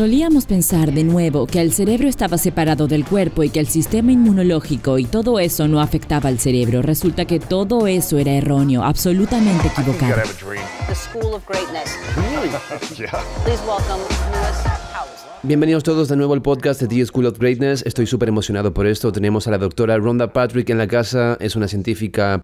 Solíamos pensar de nuevo que el cerebro estaba separado del cuerpo y que el sistema inmunológico y todo eso no afectaba al cerebro. Resulta que todo eso era erróneo, absolutamente equivocado. Bienvenidos todos de nuevo al podcast de The School of Greatness. Estoy súper emocionado por esto. Tenemos a la doctora Rhonda Patrick en la casa. Es una científica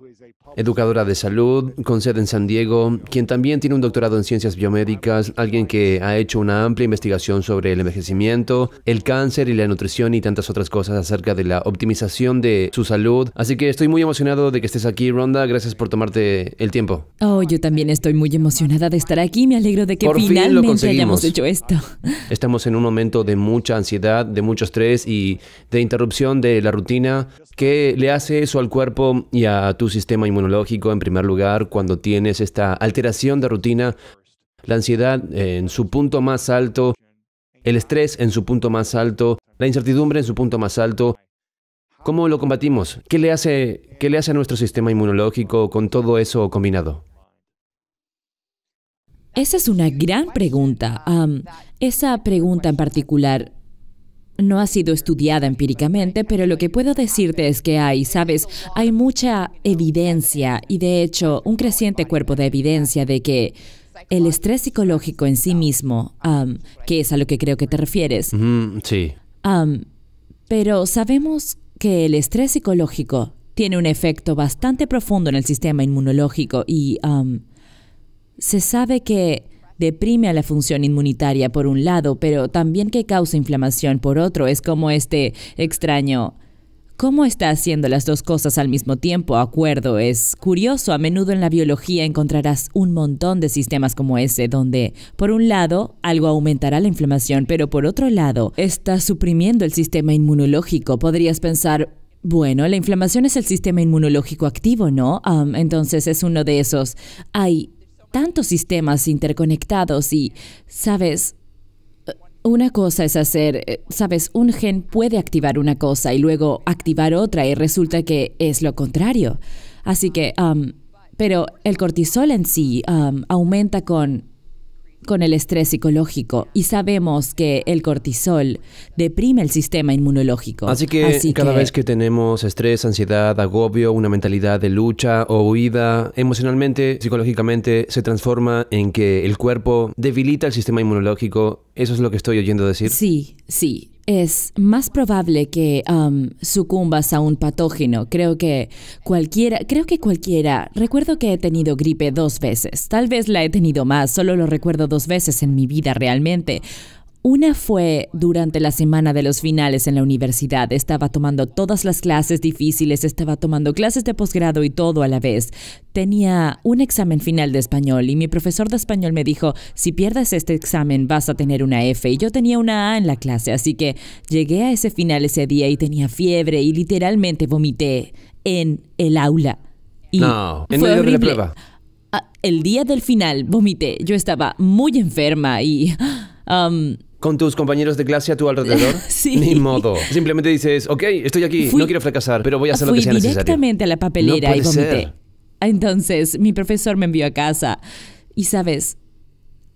educadora de salud con sede en San Diego, quien también tiene un doctorado en ciencias biomédicas, alguien que ha hecho una amplia investigación sobre el envejecimiento, el cáncer y la nutrición y tantas otras cosas acerca de la optimización de su salud. Así que estoy muy emocionado de que estés aquí, Ronda. Gracias por tomarte el tiempo. Oh, yo también estoy muy emocionada de estar aquí. Me alegro de que finalmente hayamos hecho esto. Estamos en un momento de mucha ansiedad, de mucho estrés y de interrupción de la rutina que le hace eso al cuerpo y a tu sistema inmunitario inmunológico, en primer lugar, cuando tienes esta alteración de rutina, la ansiedad en su punto más alto, el estrés en su punto más alto, la incertidumbre en su punto más alto. ¿Cómo lo combatimos? ¿Qué le hace, qué le hace a nuestro sistema inmunológico con todo eso combinado? Esa es una gran pregunta. esa pregunta en particular no ha sido estudiada empíricamente, pero lo que puedo decirte es que hay, sabes, hay mucha evidencia y de hecho un creciente cuerpo de evidencia de que el estrés psicológico en sí mismo, que es a lo que creo que te refieres. sí. pero sabemos que el estrés psicológico tiene un efecto bastante profundo en el sistema inmunológico y se sabe que deprime a la función inmunitaria por un lado, pero también que causa inflamación por otro. Es como este extraño... ¿Cómo está haciendo las dos cosas al mismo tiempo? Acuerdo, es curioso, a menudo en la biología encontrarás un montón de sistemas como ese, donde por un lado algo aumentará la inflamación, pero por otro lado está suprimiendo el sistema inmunológico. Podrías pensar, bueno, la inflamación es el sistema inmunológico activo, ¿no? entonces es uno de esos. Hay tantos sistemas interconectados y, sabes, una cosa es hacer, eh, sabes, un gen puede activar una cosa y luego activar otra y resulta que es lo contrario. Así que, um, pero el cortisol en sí um, aumenta con con el estrés psicológico y sabemos que el cortisol deprime el sistema inmunológico. Así que cada vez que tenemos estrés, ansiedad, agobio, una mentalidad de lucha o huida, emocionalmente, psicológicamente, se transforma en que el cuerpo debilita el sistema inmunológico. ¿Eso es lo que estoy oyendo decir? Sí, sí es más probable que um, sucumbas a un patógeno. Creo que cualquiera, creo que cualquiera. Recuerdo que he tenido gripe dos veces. Tal vez la he tenido más, solo lo recuerdo dos veces en mi vida realmente. Una fue durante la semana de los finales en la universidad. Estaba tomando todas las clases difíciles, estaba tomando clases de posgrado y todo a la vez. Tenía un examen final de español y mi profesor de español me dijo, si pierdes este examen vas a tener una F. Y yo tenía una A en la clase, así que llegué a ese final ese día y tenía fiebre y literalmente vomité en el aula. no, en de la prueba. Ah, el día del final vomité. Yo estaba muy enferma y... con tus compañeros de clase a tu alrededor? sí. Ni modo. Simplemente dices, ok, estoy aquí, no quiero fracasar, pero voy a hacer lo que sea necesario. Fui directamente a la papelera y vomité. Entonces, mi profesor me envió a casa. Y sabes,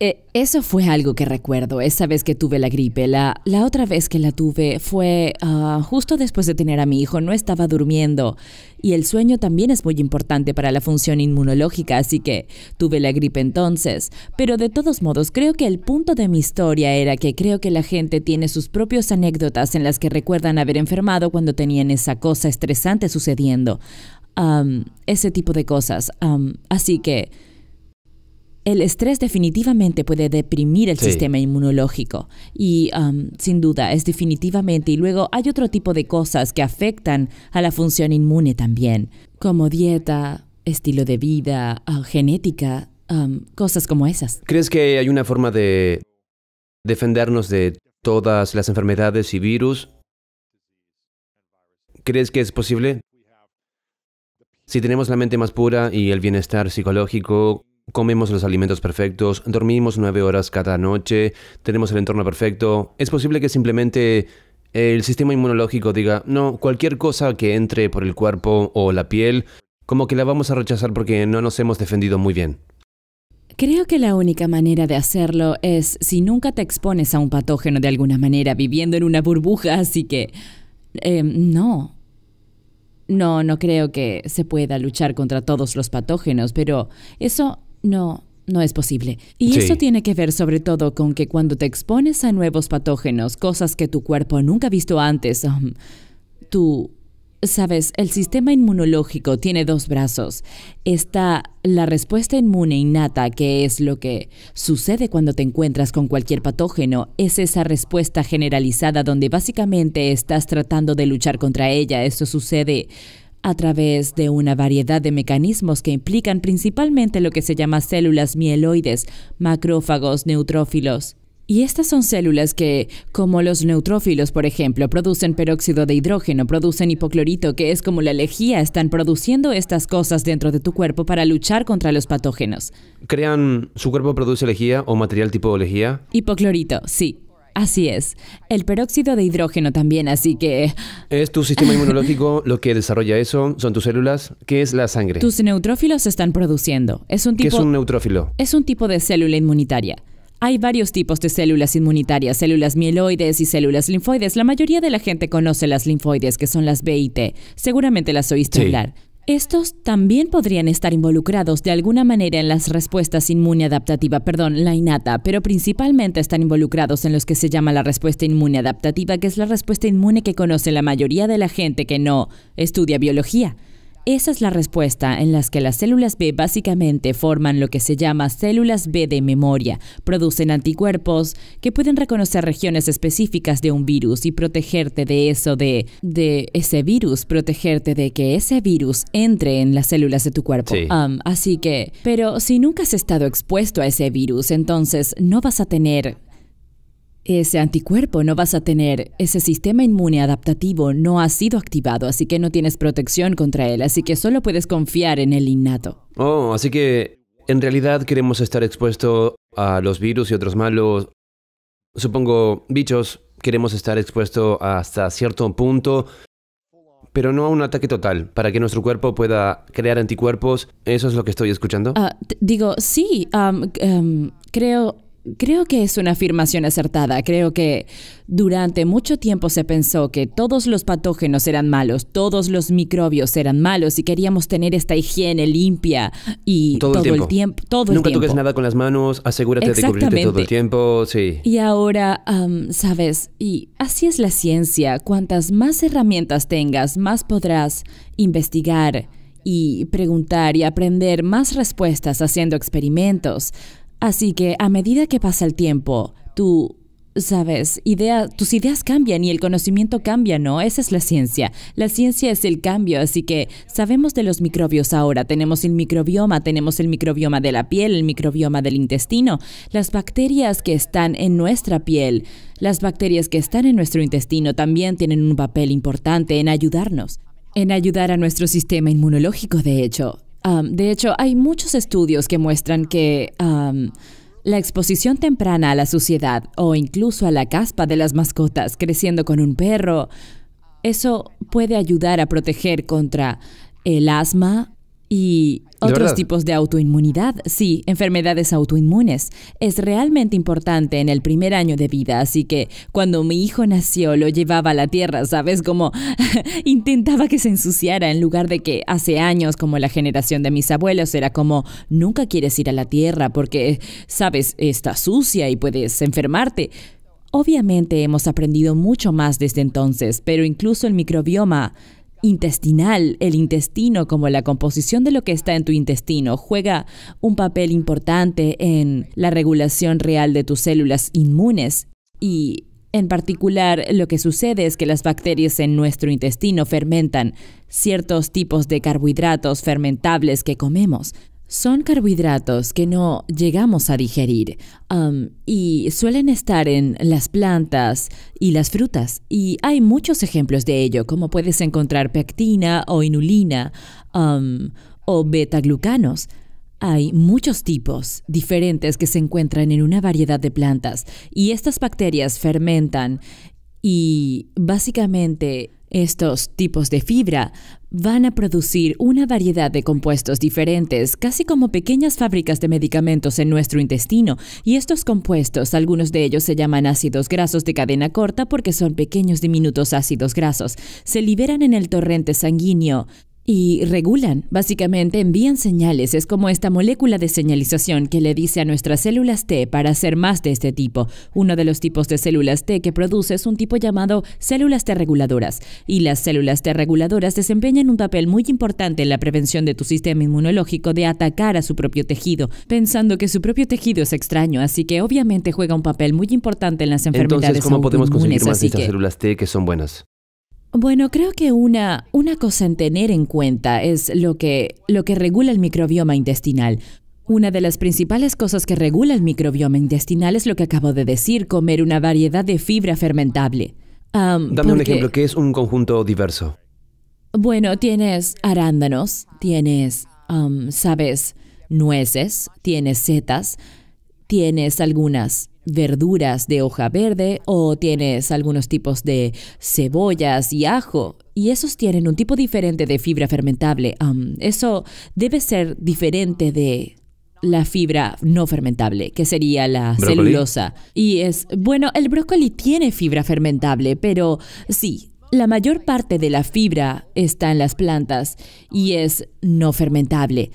eh, eso fue algo que recuerdo, esa vez que tuve la gripe. La, la otra vez que la tuve fue ah, justo después de tener a mi hijo, no estaba durmiendo. Y el sueño también es muy importante para la función inmunológica, así que tuve la gripe entonces. Pero de todos modos, creo que el punto de mi historia era que creo que la gente tiene sus propias anécdotas en las que recuerdan haber enfermado cuando tenían esa cosa estresante sucediendo. ese tipo de cosas. así que el estrés definitivamente puede deprimir el sistema inmunológico y um, sin duda es definitivamente y luego hay otro tipo de cosas que afectan a la función inmune también, como dieta, estilo de vida, ah, genética, um, cosas como esas. ¿Crees que hay una forma de defendernos de todas las enfermedades y virus? ¿Crees que es posible? Si tenemos la mente más pura y el bienestar psicológico comemos los alimentos perfectos, dormimos nueve horas cada noche, tenemos el entorno perfecto. Es posible que simplemente el sistema inmunológico diga, no, cualquier cosa que entre por el cuerpo o la piel, como que la vamos a rechazar porque no nos hemos defendido muy bien. Creo que la única manera de hacerlo es si nunca te expones a un patógeno de alguna manera viviendo en una burbuja, así que... Em, no. No, no creo que se pueda luchar contra todos los patógenos, pero eso no, no es posible. Y eso tiene que ver sobre todo con que cuando te expones a nuevos patógenos, cosas que tu cuerpo nunca ha visto antes, um, tú, sabes, el sistema inmunológico tiene dos brazos. Está la respuesta inmune innata, que es lo que sucede cuando te encuentras con cualquier patógeno. Es esa respuesta generalizada donde básicamente estás tratando de luchar contra ella. Eso sucede a través de una variedad de mecanismos que implican principalmente lo que se llama células mieloides, macrófagos, neutrófilos. Y estas son células que, como los neutrófilos, por ejemplo, producen peróxido de hidrógeno, producen hipoclorito, que es como la lejía, están produciendo estas cosas dentro de tu cuerpo para luchar contra los patógenos. Crean, su cuerpo produce lejía o material tipo lejía. Hipoclorito, sí. Así es. El peróxido de hidrógeno también, así que... Es tu sistema inmunológico lo que desarrolla eso, son tus células. ¿Qué es la sangre? Tus neutrófilos se están produciendo. Es un tipo... ¿Qué es un neutrófilo? Es un tipo de célula inmunitaria. Hay varios tipos de células inmunitarias, células mieloides y células linfoides. La mayoría de la gente conoce las linfoides, que son las B y T. Seguramente las oíste hablar. Estos también podrían estar involucrados de alguna manera en las respuestas inmune adaptativa, perdón, la innata, pero principalmente están involucrados en los que se llama la respuesta inmune adaptativa, que es la respuesta inmune que conoce la mayoría de la gente que no estudia biología. Esa es la respuesta en las que las células B básicamente forman lo que se llama células B de memoria, producen anticuerpos que pueden reconocer regiones específicas de un virus y protegerte de eso de de ese virus, protegerte de que ese virus entre en las células de tu cuerpo. Um, así que, pero si nunca has estado expuesto a ese virus, entonces no vas a tener ese anticuerpo no vas a tener, ese sistema inmune adaptativo no ha sido activado, así que no tienes protección contra él, así que solo puedes confiar en el innato. Oh, así que en realidad queremos estar expuestos a los virus y otros malos, supongo, bichos, queremos estar expuestos hasta cierto punto, pero no a un ataque total, para que nuestro cuerpo pueda crear anticuerpos. ¿Eso es lo que estoy escuchando? Ah, digo, sí, em, creo Creo que es una afirmación acertada. Creo que durante mucho tiempo se pensó que todos los patógenos eran malos, todos los microbios eran malos y queríamos tener esta higiene limpia y todo, el tiempo. todo Nunca el tiempo. toques nada con las manos, asegúrate de cubrirte todo el tiempo, Y ahora, sabes, y así es la ciencia. Cuantas más herramientas tengas, más podrás investigar y preguntar y aprender más respuestas haciendo experimentos. Así que a medida que pasa el tiempo, tú sabes, tus ideas cambian y el conocimiento cambia, ¿no? Esa es la ciencia. La ciencia es el cambio, así que sabemos de los microbios ahora. Tenemos el microbioma, tenemos el microbioma de la piel, el microbioma del intestino, las bacterias que están en nuestra piel. Las bacterias que están en nuestro intestino también tienen un papel importante en ayudarnos, en ayudar a nuestro sistema inmunológico, de hecho. Um, de hecho, hay muchos estudios que muestran que um, la exposición temprana a la suciedad o incluso a la caspa de las mascotas creciendo con un perro, eso puede ayudar a proteger contra el asma, y otros tipos de autoinmunidad, sí, enfermedades autoinmunes. Es realmente importante en el primer año de vida, así que cuando mi hijo nació lo llevaba a la tierra, ¿sabes? Como intentaba que se ensuciara en lugar de que hace años, como la generación de mis abuelos, era como, nunca quieres ir a la tierra porque, sabes, está sucia y puedes enfermarte. Obviamente hemos aprendido mucho más desde entonces, pero incluso el microbioma intestinal, el intestino, como la composición de lo que está en tu intestino, juega un papel importante en la regulación real de tus células inmunes y en particular, lo que sucede es que las bacterias en nuestro intestino fermentan ciertos tipos de carbohidratos fermentables que comemos, son carbohidratos que no llegamos a digerir um, y suelen estar en las plantas y las frutas. Y hay muchos ejemplos de ello, como puedes encontrar pectina o inulina um, o beta-glucanos. Hay muchos tipos diferentes que se encuentran en una variedad de plantas y estas bacterias fermentan y básicamente estos tipos de fibra van a producir una variedad de compuestos diferentes, casi como pequeñas fábricas de medicamentos en nuestro intestino, y estos compuestos, algunos de ellos se llaman ácidos grasos de cadena corta porque son pequeños diminutos ácidos grasos, se liberan en el torrente sanguíneo, y regulan, básicamente envían señales, es como esta molécula de señalización que le dice a nuestras células T para hacer más de este tipo. Uno de los tipos de células T que produce es un tipo llamado células T reguladoras, y las células T reguladoras desempeñan un papel muy importante en la prevención de tu sistema inmunológico de atacar a su propio tejido, pensando que su propio tejido es extraño, así que obviamente juega un papel muy importante en las enfermedades Entonces, ¿cómo podemos conseguir más de estas células T que son buenas? Bueno, creo que una, cosa en tener en cuenta es lo que, regula el microbioma intestinal. Una de las principales cosas que regula el microbioma intestinal es lo que acabo de decir, comer una variedad de fibra fermentable. Dame un ejemplo, ¿qué es un conjunto diverso? Bueno, tienes arándanos, tienes, sabes, nueces, tienes setas, tienes algunas verduras de hoja verde o tienes algunos tipos de cebollas y ajo. Y esos tienen un tipo diferente de fibra fermentable. eso debe ser diferente de la fibra no fermentable, que sería la celulosa. Y es, bueno, el brócoli tiene fibra fermentable, pero sí, la mayor parte de la fibra está en las plantas y es no fermentable.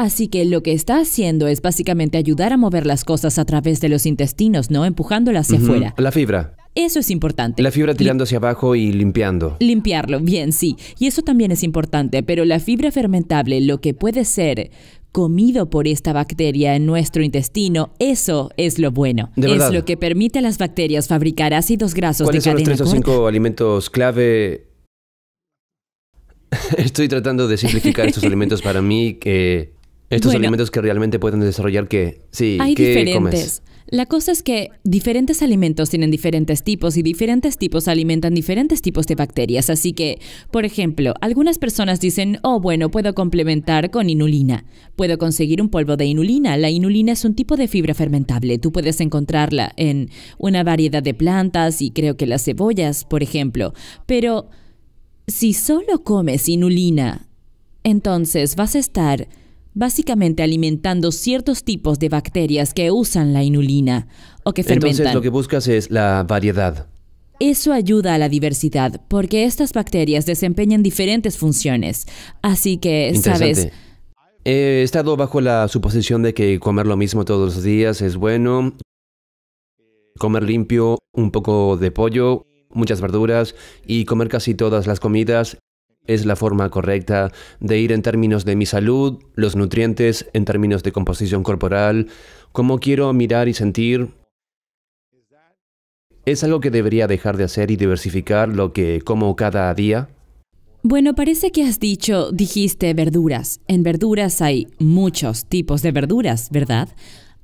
Así que lo que está haciendo es básicamente ayudar a mover las cosas a través de los intestinos, ¿no? Empujándolas hacia afuera. La fibra. Eso es importante. La fibra tirando hacia abajo y limpiando. Limpiarlo, bien, sí. Y eso también es importante, pero la fibra fermentable, lo que puede ser comido por esta bacteria en nuestro intestino, eso es lo bueno. De es lo que permite a las bacterias fabricar ácidos grasos de cadena son los tres o cinco alimentos clave? Estoy tratando de simplificar estos alimentos para mí que estos alimentos que realmente pueden desarrollar que... Sí, hay diferentes. Comes? La cosa es que diferentes alimentos tienen diferentes tipos y diferentes tipos alimentan diferentes tipos de bacterias. Así que, por ejemplo, algunas personas dicen, oh, bueno, puedo complementar con inulina. Puedo conseguir un polvo de inulina. La inulina es un tipo de fibra fermentable. Tú puedes encontrarla en una variedad de plantas y creo que las cebollas, por ejemplo. Pero si solo comes inulina, entonces vas a estar básicamente alimentando ciertos tipos de bacterias que usan la inulina o que fermentan. Entonces lo que buscas es la variedad. Eso ayuda a la diversidad porque estas bacterias desempeñan diferentes funciones. Así que, ¿sabes? He estado bajo la suposición de que comer lo mismo todos los días es bueno. Comer limpio, un poco de pollo, muchas verduras y comer casi todas las comidas es la forma correcta de ir en términos de mi salud, los nutrientes, en términos de composición corporal, cómo quiero mirar y sentir. ¿Es algo que debería dejar de hacer y diversificar lo que como cada día? Bueno, parece que has dicho, dijiste verduras. En verduras hay muchos tipos de verduras, ¿verdad?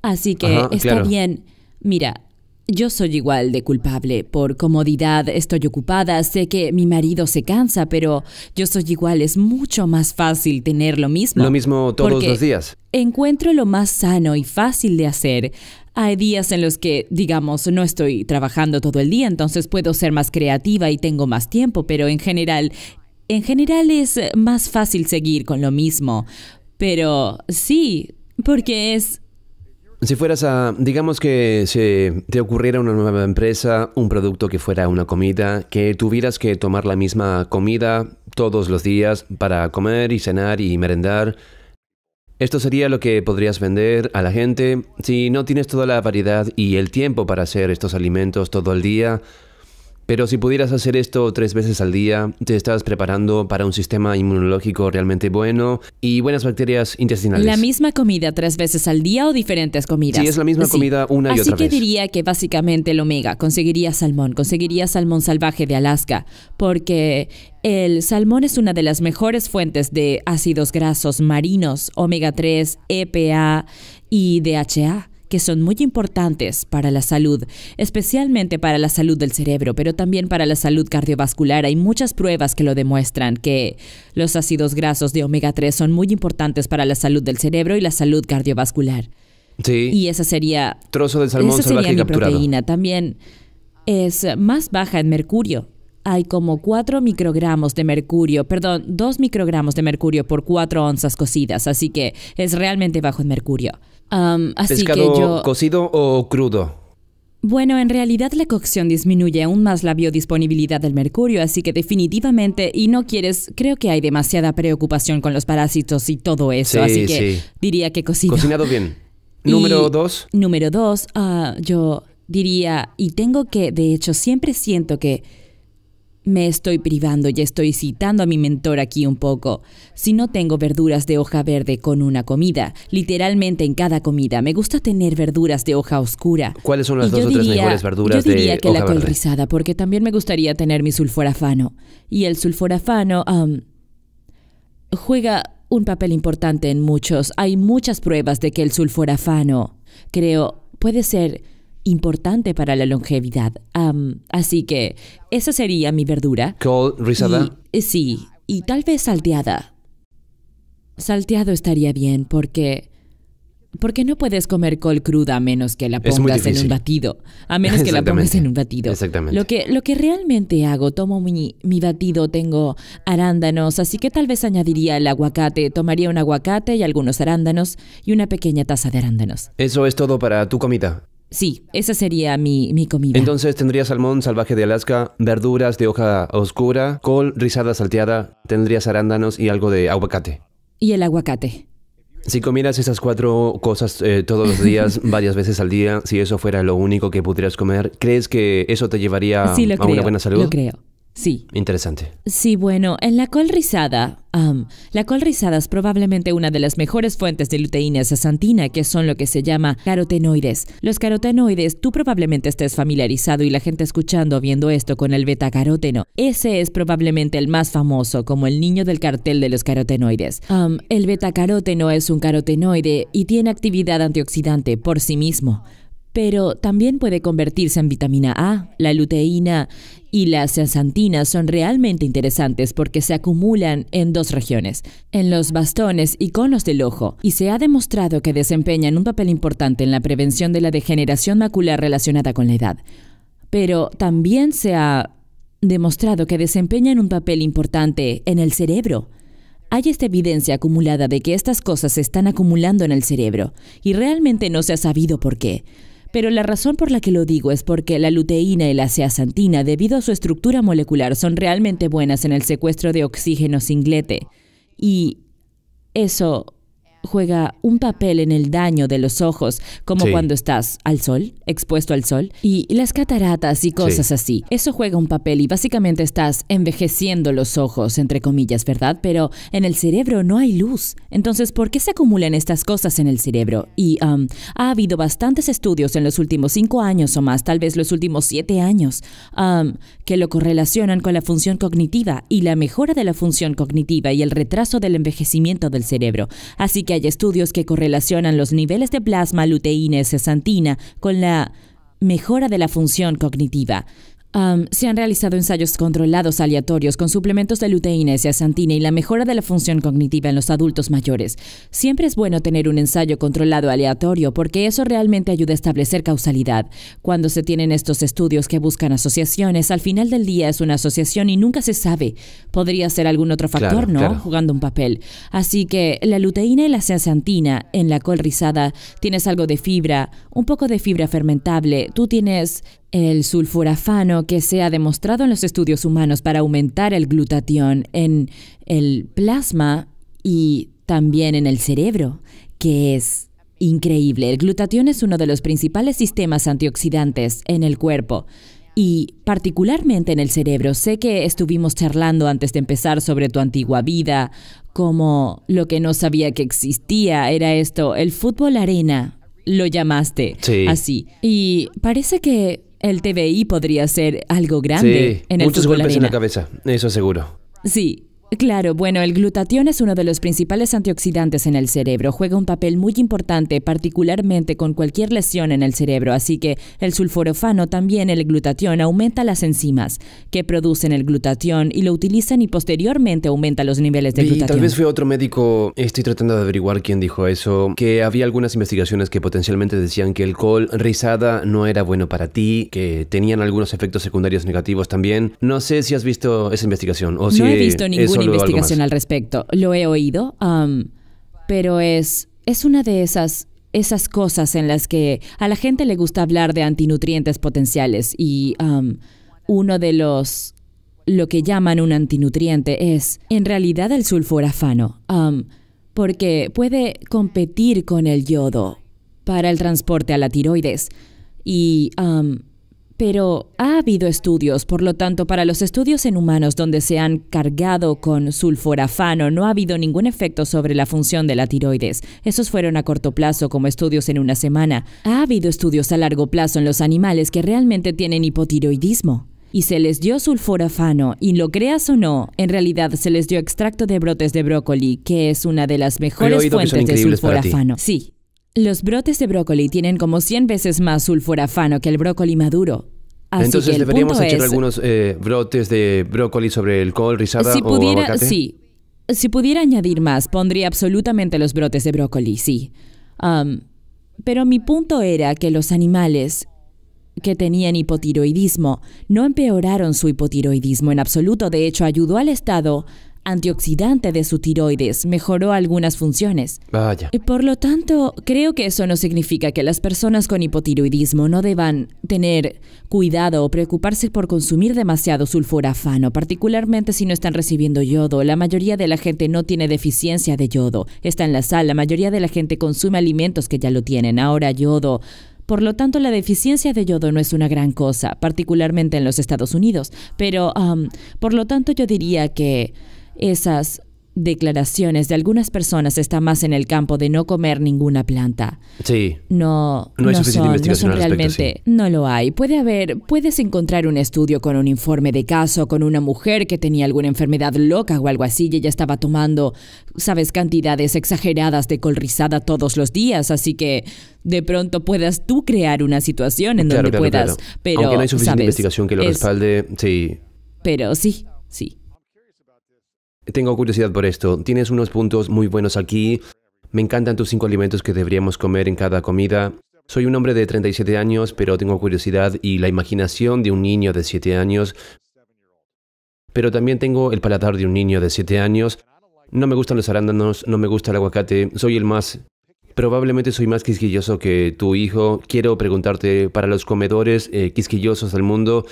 Así que está bien. Mira, yo soy igual de culpable. Por comodidad estoy ocupada, sé que mi marido se cansa, pero yo soy igual, es mucho más fácil tener lo mismo. Lo mismo todos los días. Encuentro lo más sano y fácil de hacer. Hay días en los que, digamos, no estoy trabajando todo el día, entonces puedo ser más creativa y tengo más tiempo, pero en general, en general es más fácil seguir con lo mismo. Pero sí, porque es si fueras a, digamos que se te ocurriera una nueva empresa, un producto que fuera una comida, que tuvieras que tomar la misma comida todos los días para comer y cenar y merendar, esto sería lo que podrías vender a la gente. Si no tienes toda la variedad y el tiempo para hacer estos alimentos todo el día, pero si pudieras hacer esto tres veces al día, te estás preparando para un sistema inmunológico realmente bueno y buenas bacterias intestinales. ¿La misma comida tres veces al día o diferentes comidas? Sí, es la misma comida una y otra vez. Así que diría que básicamente el omega conseguiría salmón, conseguiría salmón salvaje de Alaska, porque el salmón es una de las mejores fuentes de ácidos grasos marinos, omega 3, EPA y DHA que son muy importantes para la salud, especialmente para la salud del cerebro, pero también para la salud cardiovascular. Hay muchas pruebas que lo demuestran, que los ácidos grasos de omega 3 son muy importantes para la salud del cerebro y la salud cardiovascular. Sí. Y esa sería... Trozo de salmón proteína. También es más baja en mercurio. Hay como 4 microgramos de mercurio, perdón, 2 microgramos de mercurio por 4 onzas cocidas, así que es realmente bajo en mercurio. ¿Pescado cocido o crudo? Bueno, en realidad la cocción disminuye aún más la biodisponibilidad del mercurio, así que definitivamente, y no quieres, creo que hay demasiada preocupación con los parásitos y todo eso, así que diría que cocido. Cocinado bien. Número dos. Número dos, ah, yo diría, y tengo que, de hecho, siempre siento que me estoy privando y estoy citando a mi mentor aquí un poco. Si no tengo verduras de hoja verde con una comida, literalmente en cada comida, me gusta tener verduras de hoja oscura. ¿Cuáles son las dos o tres mejores verduras de hoja Yo diría que la col rizada, porque también me gustaría tener mi sulforafano. Y el sulforafano juega un papel importante en muchos. Hay muchas pruebas de que el sulforafano, creo, puede ser importante para la longevidad. así que esa sería mi verdura. ¿Col rizada? Eh, sí, y tal vez salteada. Salteado estaría bien porque... Porque no puedes comer col cruda a menos que la pongas en un batido. A menos que la pongas en un batido. Exactamente. Lo que, lo que realmente hago, tomo mi, mi batido, tengo arándanos, así que tal vez añadiría el aguacate. Tomaría un aguacate y algunos arándanos y una pequeña taza de arándanos. Eso es todo para tu comida. Sí, esa sería mi, comida. Entonces tendría salmón salvaje de Alaska, verduras de hoja oscura, col rizada salteada, tendrías arándanos y algo de aguacate. Y el aguacate. Si comieras esas cuatro cosas eh, todos los días, varias veces al día, si eso fuera lo único que pudieras comer, ¿crees que eso te llevaría a una buena salud? Lo creo. Sí. Interesante. Sí, bueno, en la col rizada, la col rizada es probablemente una de las mejores fuentes de luteína sesantina, que son lo que se llama carotenoides. Los carotenoides, tú probablemente estés familiarizado y la gente escuchando viendo esto con el betacaroteno. Ese es probablemente el más famoso, como el niño del cartel de los carotenoides. Um, el caroteno es un carotenoide y tiene actividad antioxidante por sí mismo pero también puede convertirse en vitamina A, la luteína y las asantinas son realmente interesantes porque se acumulan en dos regiones, en los bastones y conos del ojo, y se ha demostrado que desempeñan un papel importante en la prevención de la degeneración macular relacionada con la edad. Pero también se ha demostrado que desempeñan un papel importante en el cerebro. Hay esta evidencia acumulada de que estas cosas se están acumulando en el cerebro, y realmente no se ha sabido por qué. Pero la razón por la que lo digo es porque la luteína y la zeaxantina, debido a su estructura molecular, son realmente buenas en el secuestro de oxígeno singlete. Y eso juega un papel en el daño de los ojos, como cuando estás al sol, expuesto al sol, y las cataratas y cosas así. Eso juega un papel y básicamente estás envejeciendo los ojos, entre comillas, ¿verdad? Pero en el cerebro no hay luz. Entonces, ¿por qué se acumulan estas cosas en el cerebro? Y um, ha habido bastantes estudios en los últimos cinco años o más, tal vez los últimos siete años, um, que lo correlacionan con la función cognitiva y la mejora de la función cognitiva y el retraso del envejecimiento del cerebro. Así que hay estudios que correlacionan los niveles de plasma luteína-cesantina y con la mejora de la función cognitiva se han realizado ensayos controlados aleatorios con suplementos de luteína y zeaxantina y la mejora de la función cognitiva en los adultos mayores. Siempre es bueno tener un ensayo controlado aleatorio porque eso realmente ayuda a establecer causalidad. Cuando se tienen estos estudios que buscan asociaciones, al final del día es una asociación y nunca se sabe. Podría ser algún otro factor, ¿no? Jugando un papel. Así que la luteína y la zeaxantina en la col rizada tienes algo de fibra, un poco de fibra fermentable, tú tienes el sulforafano que se ha demostrado en los estudios humanos para aumentar el glutatión en el plasma y también en el cerebro, que es increíble. El glutatión es uno de los principales sistemas antioxidantes en el cuerpo y particularmente en el cerebro. Sé que estuvimos charlando antes de empezar sobre tu antigua vida, como lo que no sabía que existía era esto, el fútbol arena, lo llamaste así. Y parece que el TBI podría ser algo grande sí, en el muchos golpes en la cabeza, eso seguro. Sí, Claro, bueno, el glutatión es uno de los principales antioxidantes en el cerebro. Juega un papel muy importante, particularmente con cualquier lesión en el cerebro. Así que el sulforofano, también el glutatión, aumenta las enzimas que producen el glutatión y lo utilizan y posteriormente aumenta los niveles de y glutatión. Tal vez fue otro médico, estoy tratando de averiguar quién dijo eso, que había algunas investigaciones que potencialmente decían que el col rizada no era bueno para ti, que tenían algunos efectos secundarios negativos también. No sé si has visto esa investigación o si. No he visto ninguna una investigación al respecto. Lo he oído, um, pero es, es una de esas, esas cosas en las que a la gente le gusta hablar de antinutrientes potenciales y um, uno de los lo que llaman un antinutriente es en realidad el sulforafano, um, porque puede competir con el yodo para el transporte a la tiroides y pero ha habido estudios, por lo tanto, para los estudios en humanos donde se han cargado con sulforafano no ha habido ningún efecto sobre la función de la tiroides. Esos fueron a corto plazo como estudios en una semana. Ha habido estudios a largo plazo en los animales que realmente tienen hipotiroidismo. Y se les dio sulforafano, y lo creas o no, en realidad se les dio extracto de brotes de brócoli, que es una de las mejores fuentes de sulforafano. Sí, los brotes de brócoli tienen como 100 veces más sulforafano que el brócoli maduro. Entonces deberíamos echar algunos eh, brotes de brócoli sobre el col, rizada si pudiera, Sí. Si pudiera añadir más, pondría absolutamente los brotes de brócoli, sí. pero mi punto era que los animales que tenían hipotiroidismo no empeoraron su hipotiroidismo en absoluto. De hecho, ayudó al Estado antioxidante de su tiroides, mejoró algunas funciones. Vaya. Por lo tanto, creo que eso no significa que las personas con hipotiroidismo no deban tener cuidado o preocuparse por consumir demasiado sulforafano, particularmente si no están recibiendo yodo. La mayoría de la gente no tiene deficiencia de yodo. Está en la sal, la mayoría de la gente consume alimentos que ya lo tienen. Ahora yodo. Por lo tanto, la deficiencia de yodo no es una gran cosa, particularmente en los Estados Unidos. Pero, por lo tanto, yo diría que esas declaraciones de algunas personas están más en el campo de no comer ninguna planta. Sí. No, no, hay suficiente investigación realmente, no lo hay. Puede haber, puedes encontrar un estudio con un informe de caso con una mujer que tenía alguna enfermedad loca o algo así y ella estaba tomando, sabes, cantidades exageradas de col rizada todos los días, así que de pronto puedas tú crear una situación en donde puedas, pero aunque no hay suficiente investigación que lo respalde, sí. Pero sí, sí. Tengo curiosidad por esto. Tienes unos puntos muy buenos aquí. Me encantan tus cinco alimentos que deberíamos comer en cada comida. Soy un hombre de 37 años, pero tengo curiosidad y la imaginación de un niño de 7 años. Pero también tengo el paladar de un niño de 7 años. No me gustan los arándanos, no me gusta el aguacate. Soy el más... Probablemente soy más quisquilloso que tu hijo. Quiero preguntarte, para los comedores eh, quisquillosos del mundo,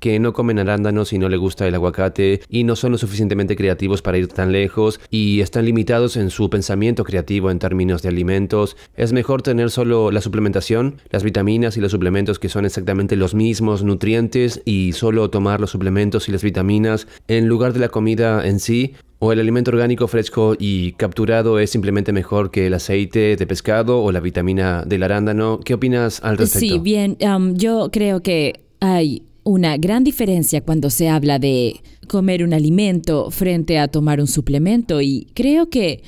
que no comen arándanos y no le gusta el aguacate y no son lo suficientemente creativos para ir tan lejos y están limitados en su pensamiento creativo en términos de alimentos. Es mejor tener solo la suplementación, las vitaminas y los suplementos que son exactamente los mismos nutrientes y solo tomar los suplementos y las vitaminas en lugar de la comida en sí o el alimento orgánico fresco y capturado es simplemente mejor que el aceite de pescado o la vitamina del arándano. ¿Qué opinas al respecto? Sí, bien, yo creo que hay una gran diferencia cuando se habla de comer un alimento frente a tomar un suplemento y creo que,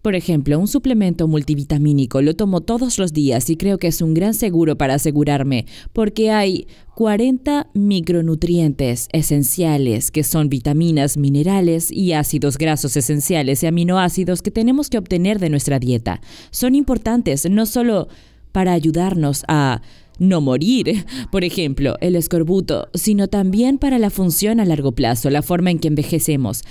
por ejemplo, un suplemento multivitamínico lo tomo todos los días y creo que es un gran seguro para asegurarme porque hay 40 micronutrientes esenciales que son vitaminas, minerales y ácidos grasos esenciales y aminoácidos que tenemos que obtener de nuestra dieta. Son importantes no solo para ayudarnos a no morir, por ejemplo, el escorbuto, sino también para la función a largo plazo, la forma en que envejecemos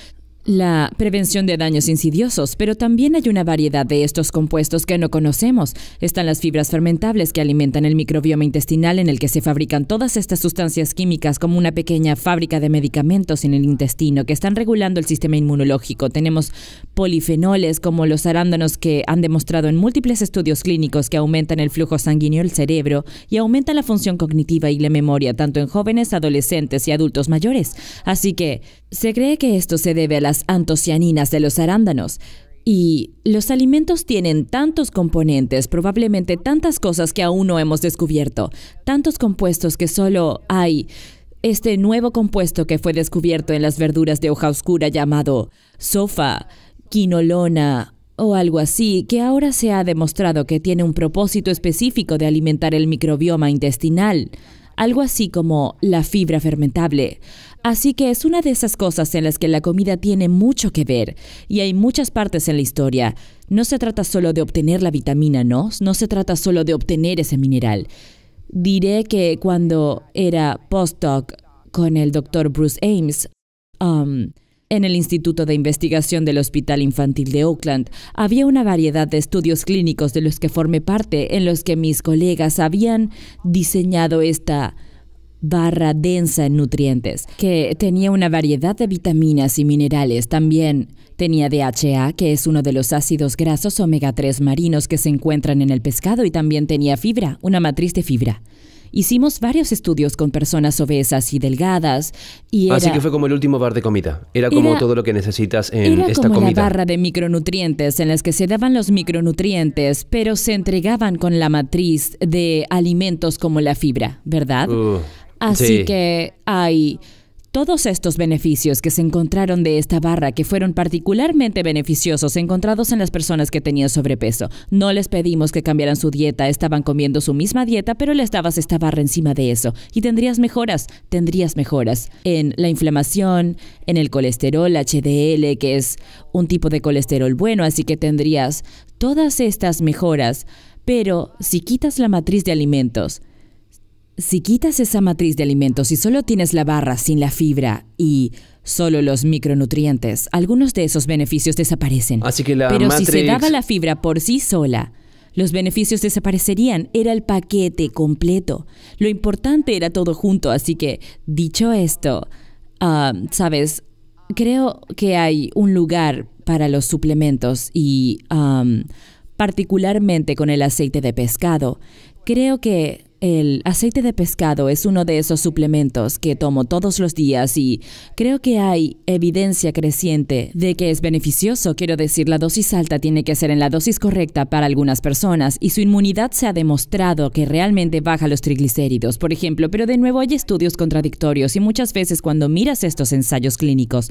la prevención de daños insidiosos, pero también hay una variedad de estos compuestos que no conocemos. Están las fibras fermentables que alimentan el microbioma intestinal en el que se fabrican todas estas sustancias químicas como una pequeña fábrica de medicamentos en el intestino que están regulando el sistema inmunológico. Tenemos polifenoles como los arándanos que han demostrado en múltiples estudios clínicos que aumentan el flujo sanguíneo al cerebro y aumentan la función cognitiva y la memoria tanto en jóvenes, adolescentes y adultos mayores. Así que se cree que esto se debe a la antocianinas de los arándanos. Y los alimentos tienen tantos componentes, probablemente tantas cosas que aún no hemos descubierto, tantos compuestos que solo hay este nuevo compuesto que fue descubierto en las verduras de hoja oscura llamado sofa, quinolona o algo así, que ahora se ha demostrado que tiene un propósito específico de alimentar el microbioma intestinal algo así como la fibra fermentable. Así que es una de esas cosas en las que la comida tiene mucho que ver y hay muchas partes en la historia. No se trata solo de obtener la vitamina, ¿no? No se trata solo de obtener ese mineral. Diré que cuando era postdoc con el doctor Bruce Ames, um, en el Instituto de Investigación del Hospital Infantil de Oakland había una variedad de estudios clínicos de los que formé parte en los que mis colegas habían diseñado esta barra densa en nutrientes, que tenía una variedad de vitaminas y minerales también. Tenía DHA, que es uno de los ácidos grasos omega 3 marinos que se encuentran en el pescado, y también tenía fibra, una matriz de fibra. Hicimos varios estudios con personas obesas y delgadas y era, Así que fue como el último bar de comida. Era como todo lo que necesitas en era esta como comida. la barra de micronutrientes en las que se daban los micronutrientes, pero se entregaban con la matriz de alimentos como la fibra, ¿verdad? Uh, Así que hay todos estos beneficios que se encontraron de esta barra, que fueron particularmente beneficiosos encontrados en las personas que tenían sobrepeso, no les pedimos que cambiaran su dieta, estaban comiendo su misma dieta, pero les dabas esta barra encima de eso y tendrías mejoras, tendrías mejoras en la inflamación, en el colesterol HDL, que es un tipo de colesterol bueno, así que tendrías todas estas mejoras, pero si quitas la matriz de alimentos, si quitas esa matriz de alimentos y solo tienes la barra sin la fibra y solo los micronutrientes, algunos de esos beneficios desaparecen. Pero si se daba la fibra por sí sola, los beneficios desaparecerían, era el paquete completo. Lo importante era todo junto, así que, dicho esto, ah, sabes, creo que hay un lugar para los suplementos y ah, particularmente con el aceite de pescado. Creo que el aceite de pescado es uno de esos suplementos que tomo todos los días y creo que hay evidencia creciente de que es beneficioso. Quiero decir, la dosis alta tiene que ser en la dosis correcta para algunas personas y su inmunidad se ha demostrado que realmente baja los triglicéridos, por ejemplo, pero de nuevo hay estudios contradictorios y muchas veces cuando miras estos ensayos clínicos,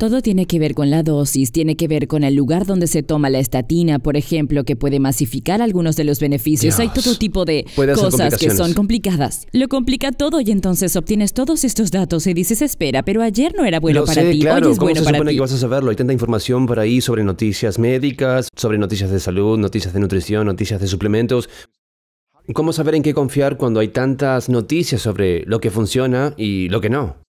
todo tiene que ver con la dosis, tiene que ver con el lugar donde se toma la estatina, por ejemplo, que puede masificar algunos de los beneficios. Hay todo tipo de cosas que son complicadas. Lo complica todo y entonces obtienes todos estos datos y dices, espera, pero ayer no era bueno para ti, hoy es bueno se para que vas a saberlo? Hay tanta información por ahí sobre noticias médicas, sobre noticias de salud, noticias de nutrición, noticias de suplementos. ¿Cómo saber en qué confiar cuando hay tantas noticias sobre lo que funciona y lo que no?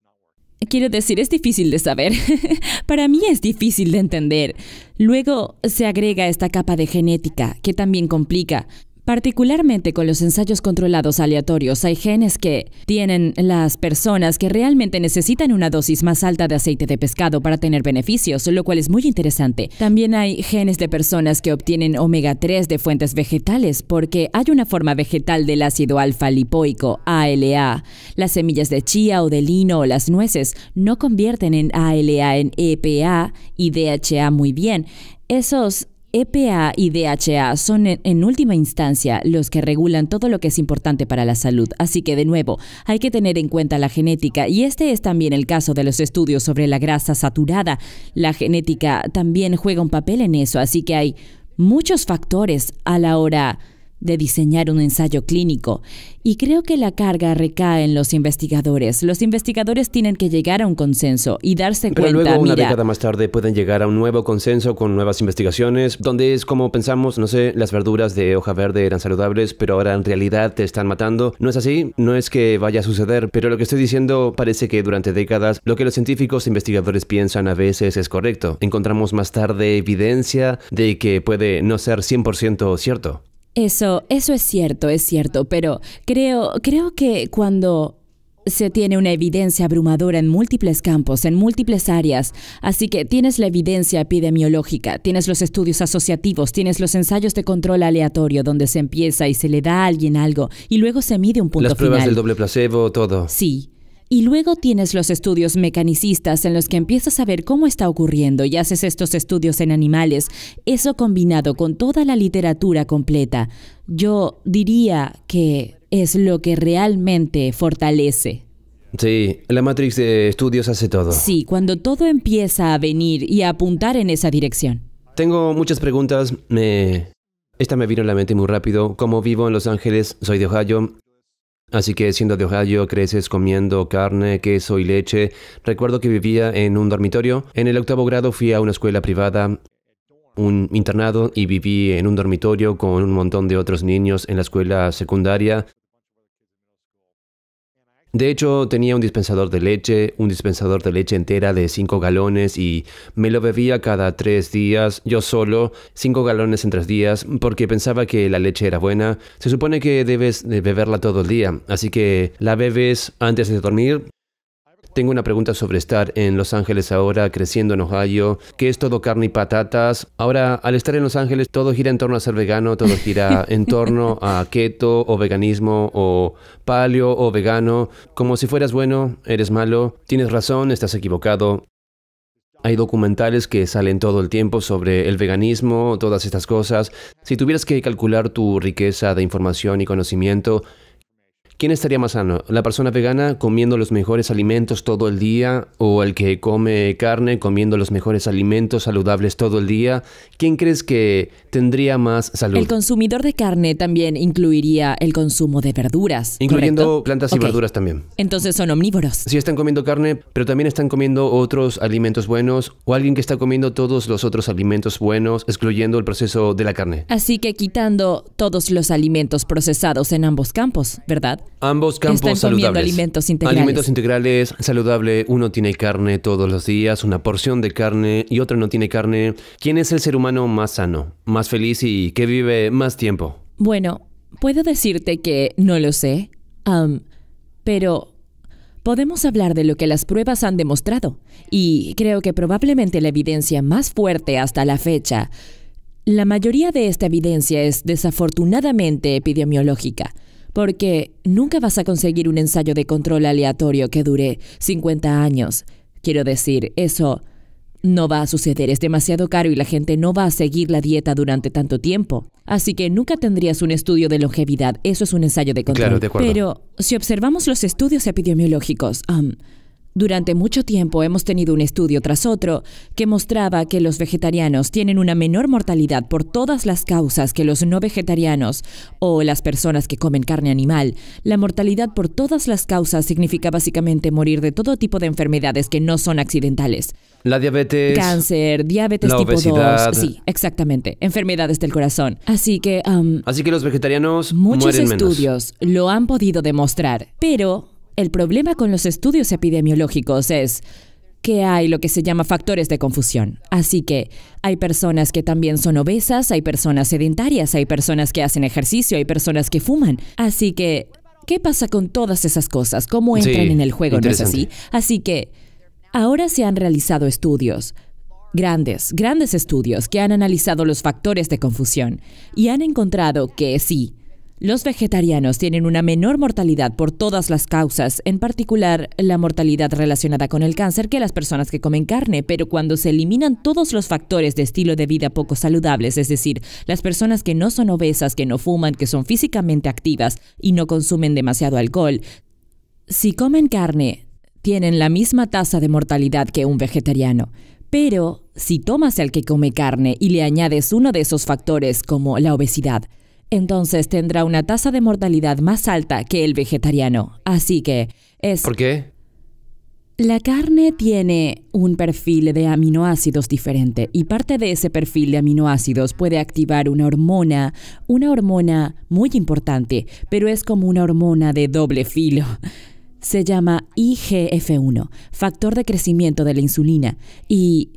Quiero decir, es difícil de saber. Para mí es difícil de entender. Luego se agrega esta capa de genética, que también complica. Particularmente con los ensayos controlados aleatorios, hay genes que tienen las personas que realmente necesitan una dosis más alta de aceite de pescado para tener beneficios, lo cual es muy interesante. También hay genes de personas que obtienen omega 3 de fuentes vegetales porque hay una forma vegetal del ácido alfa lipoico, ALA. Las semillas de chía o de lino o las nueces no convierten en ALA en EPA y DHA muy bien. Esos EPA y DHA son en, última instancia los que regulan todo lo que es importante para la salud, así que de nuevo hay que tener en cuenta la genética y este es también el caso de los estudios sobre la grasa saturada. La genética también juega un papel en eso, así que hay muchos factores a la hora de diseñar un ensayo clínico. Y creo que la carga recae en los investigadores. Los investigadores tienen que llegar a un consenso y darse cuenta, Pero Luego, una década más tarde, pueden llegar a un nuevo consenso con nuevas investigaciones, donde es como pensamos, no sé, las verduras de hoja verde eran saludables, pero ahora en realidad te están matando. No es así, no es que vaya a suceder, pero lo que estoy diciendo parece que durante décadas lo que los científicos e investigadores piensan a veces es correcto. Encontramos más tarde evidencia de que puede no ser 100% cierto. Eso, eso es cierto, es cierto, pero creo, creo que cuando se tiene una evidencia abrumadora en múltiples campos, en múltiples áreas. Así que tienes la evidencia epidemiológica, tienes los estudios asociativos, tienes los ensayos de control aleatorio donde se empieza y se le da a alguien algo y luego se mide un punto Las pruebas del doble placebo, todo. Sí. Y luego tienes los estudios mecanicistas en los que empiezas a ver cómo está ocurriendo y haces estos estudios en animales, eso combinado con toda la literatura completa, yo diría que es lo que realmente fortalece. Sí, la matriz de estudios hace todo. Sí, cuando todo empieza a venir y a apuntar en esa dirección. Tengo muchas preguntas. Me... Esta me vino a la mente muy rápido. Como vivo en Los Ángeles? Soy de Ohio. Así que siendo de Ohio creces comiendo carne, queso y leche. Recuerdo que vivía en un dormitorio. En el octavo grado fui a una escuela privada, un internado y viví en un dormitorio con un montón de otros niños en la escuela secundaria. De hecho, tenía un dispensador de leche, un dispensador de leche entera de 5 galones y me lo bebía cada 3 días, yo solo, 5 galones en 3 días, porque pensaba que la leche era buena. Se supone que debes beberla todo el día, así que la bebes antes de dormir, tengo una pregunta sobre estar en Los Ángeles ahora, creciendo en Ohio, que es todo carne y patatas. Ahora, al estar en Los Ángeles, todo gira en torno a ser vegano, todo gira en torno a keto o veganismo o paleo o vegano, como si fueras bueno, eres malo, tienes razón, estás equivocado. Hay documentales que salen todo el tiempo sobre el veganismo, todas estas cosas. Si tuvieras que calcular tu riqueza de información y conocimiento, ¿Quién estaría más sano? ¿La persona vegana comiendo los mejores alimentos todo el día? ¿O el que come carne comiendo los mejores alimentos saludables todo el día? ¿Quién crees que tendría más salud? El consumidor de carne también incluiría el consumo de verduras. Incluyendo plantas y verduras también. Entonces son omnívoros. Sí, están comiendo carne, pero también están comiendo otros alimentos buenos o alguien que está comiendo todos los otros alimentos buenos, excluyendo el proceso de la carne. Así que quitando todos los alimentos procesados en ambos campos, ¿verdad? Ambos campos saludables. alimentos integrales. Alimentos integrales, saludable. Uno tiene carne todos los días, una porción de carne y otro no tiene carne. ¿Quién es el ser humano más sano, más feliz y que vive más tiempo? Bueno, puedo decirte que no lo sé, pero podemos hablar de lo que las pruebas han demostrado. Y creo que probablemente la evidencia más fuerte hasta la fecha, la mayoría de esta evidencia es desafortunadamente epidemiológica porque nunca vas a conseguir un ensayo de control aleatorio que dure 50 años. Quiero decir, eso no va a suceder, es demasiado caro y la gente no va a seguir la dieta durante tanto tiempo. Así que nunca tendrías un estudio de longevidad, eso es un ensayo de control. Claro, de acuerdo. Pero si observamos los estudios epidemiológicos, um, durante mucho tiempo hemos tenido un estudio tras otro que mostraba que los vegetarianos tienen una menor mortalidad por todas las causas que los no vegetarianos o las personas que comen carne animal. La mortalidad por todas las causas significa básicamente morir de todo tipo de enfermedades que no son accidentales. La diabetes. Cáncer, diabetes la tipo 2. Sí, exactamente. Enfermedades del corazón. Así que... Así que los vegetarianos... Muchos estudios lo han podido demostrar, pero el problema con los estudios epidemiológicos es que hay lo que se llama factores de confusión. Así que hay personas que también son obesas, hay personas sedentarias, hay personas que hacen ejercicio, hay personas que fuman. Así que, ¿qué pasa con todas esas cosas? ¿Cómo entran en el juego? ¿No es así? Así que, ahora se han realizado estudios. Grandes, grandes estudios que han analizado los factores de confusión y han encontrado que sí, los vegetarianos tienen una menor mortalidad por todas las causas, en particular la mortalidad relacionada con el cáncer que las personas que comen carne, pero cuando se eliminan todos los factores de estilo de vida poco saludables, es decir, las personas que no son obesas, que no fuman, que son físicamente activas y no consumen demasiado alcohol, si comen carne, tienen la misma tasa de mortalidad que un vegetariano. Pero si tomas al que come carne y le añades uno de esos factores como la obesidad, entonces tendrá una tasa de mortalidad más alta que el vegetariano. Así que es... ¿Por qué? La carne tiene un perfil de aminoácidos diferente y parte de ese perfil de aminoácidos puede activar una hormona, una hormona muy importante, pero es como una hormona de doble filo. Se llama IGF-1, factor de crecimiento de la insulina, y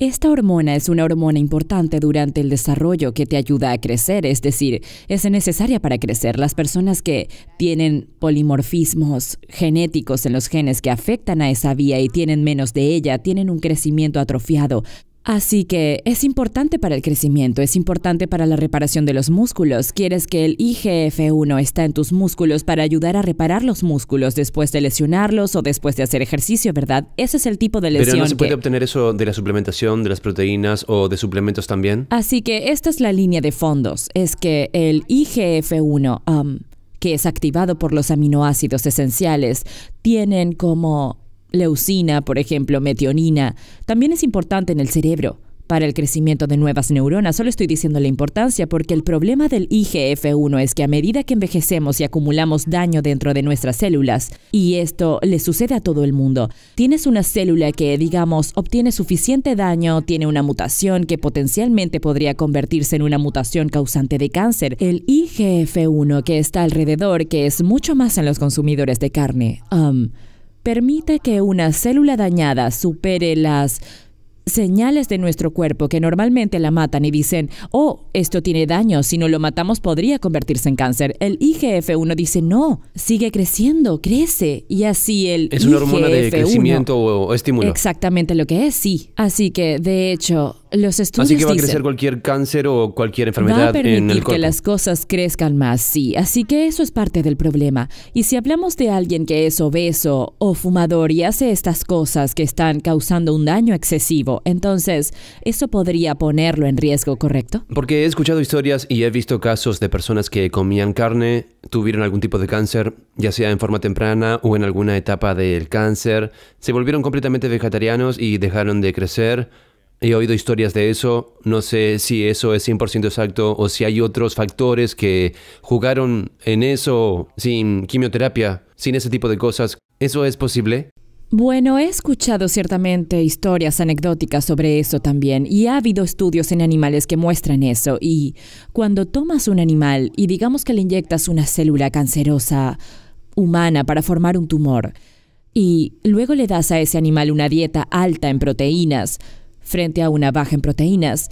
esta hormona es una hormona importante durante el desarrollo que te ayuda a crecer, es decir, es necesaria para crecer. Las personas que tienen polimorfismos genéticos en los genes que afectan a esa vía y tienen menos de ella, tienen un crecimiento atrofiado, Así que es importante para el crecimiento, es importante para la reparación de los músculos. Quieres que el IGF-1 está en tus músculos para ayudar a reparar los músculos después de lesionarlos o después de hacer ejercicio, ¿verdad? Ese es el tipo de lesión. Pero no se puede obtener eso de la suplementación, de las proteínas o de suplementos también. Así que esta es la línea de fondos, es que el IGF-1, um, que es activado por los aminoácidos esenciales, tienen como leucina, por ejemplo, metionina, también es importante en el cerebro para el crecimiento de nuevas neuronas. Solo estoy diciendo la importancia porque el problema del IGF-1 es que a medida que envejecemos y acumulamos daño dentro de nuestras células, y esto le sucede a todo el mundo, tienes una célula que, digamos, obtiene suficiente daño, tiene una mutación que potencialmente podría convertirse en una mutación causante de cáncer. El IGF-1 que está alrededor, que es mucho más en los consumidores de carne, um, permite que una célula dañada supere las señales de nuestro cuerpo que normalmente la matan y dicen, oh, esto tiene daño, si no lo matamos podría convertirse en cáncer. El IGF-1 dice, no, sigue creciendo, crece. Y así el... Es una hormona de crecimiento o estímulo. Exactamente lo que es, sí. Así que, de hecho, los estudios... Así que va a crecer cualquier cáncer o cualquier enfermedad. Va a permitir en el cuerpo. que las cosas crezcan más, sí. Así que eso es parte del problema. Y si hablamos de alguien que es obeso o fumador y hace estas cosas que están causando un daño excesivo, entonces, eso podría ponerlo en riesgo, ¿correcto? Porque he escuchado historias y he visto casos de personas que comían carne, tuvieron algún tipo de cáncer, ya sea en forma temprana o en alguna etapa del cáncer, se volvieron completamente vegetarianos y dejaron de crecer. He oído historias de eso, no sé si eso es 100% exacto o si hay otros factores que jugaron en eso sin quimioterapia, sin ese tipo de cosas. ¿Eso es posible? Bueno, he escuchado ciertamente historias anecdóticas sobre eso también, y ha habido estudios en animales que muestran eso, y cuando tomas un animal y digamos que le inyectas una célula cancerosa humana para formar un tumor, y luego le das a ese animal una dieta alta en proteínas, frente a una baja en proteínas,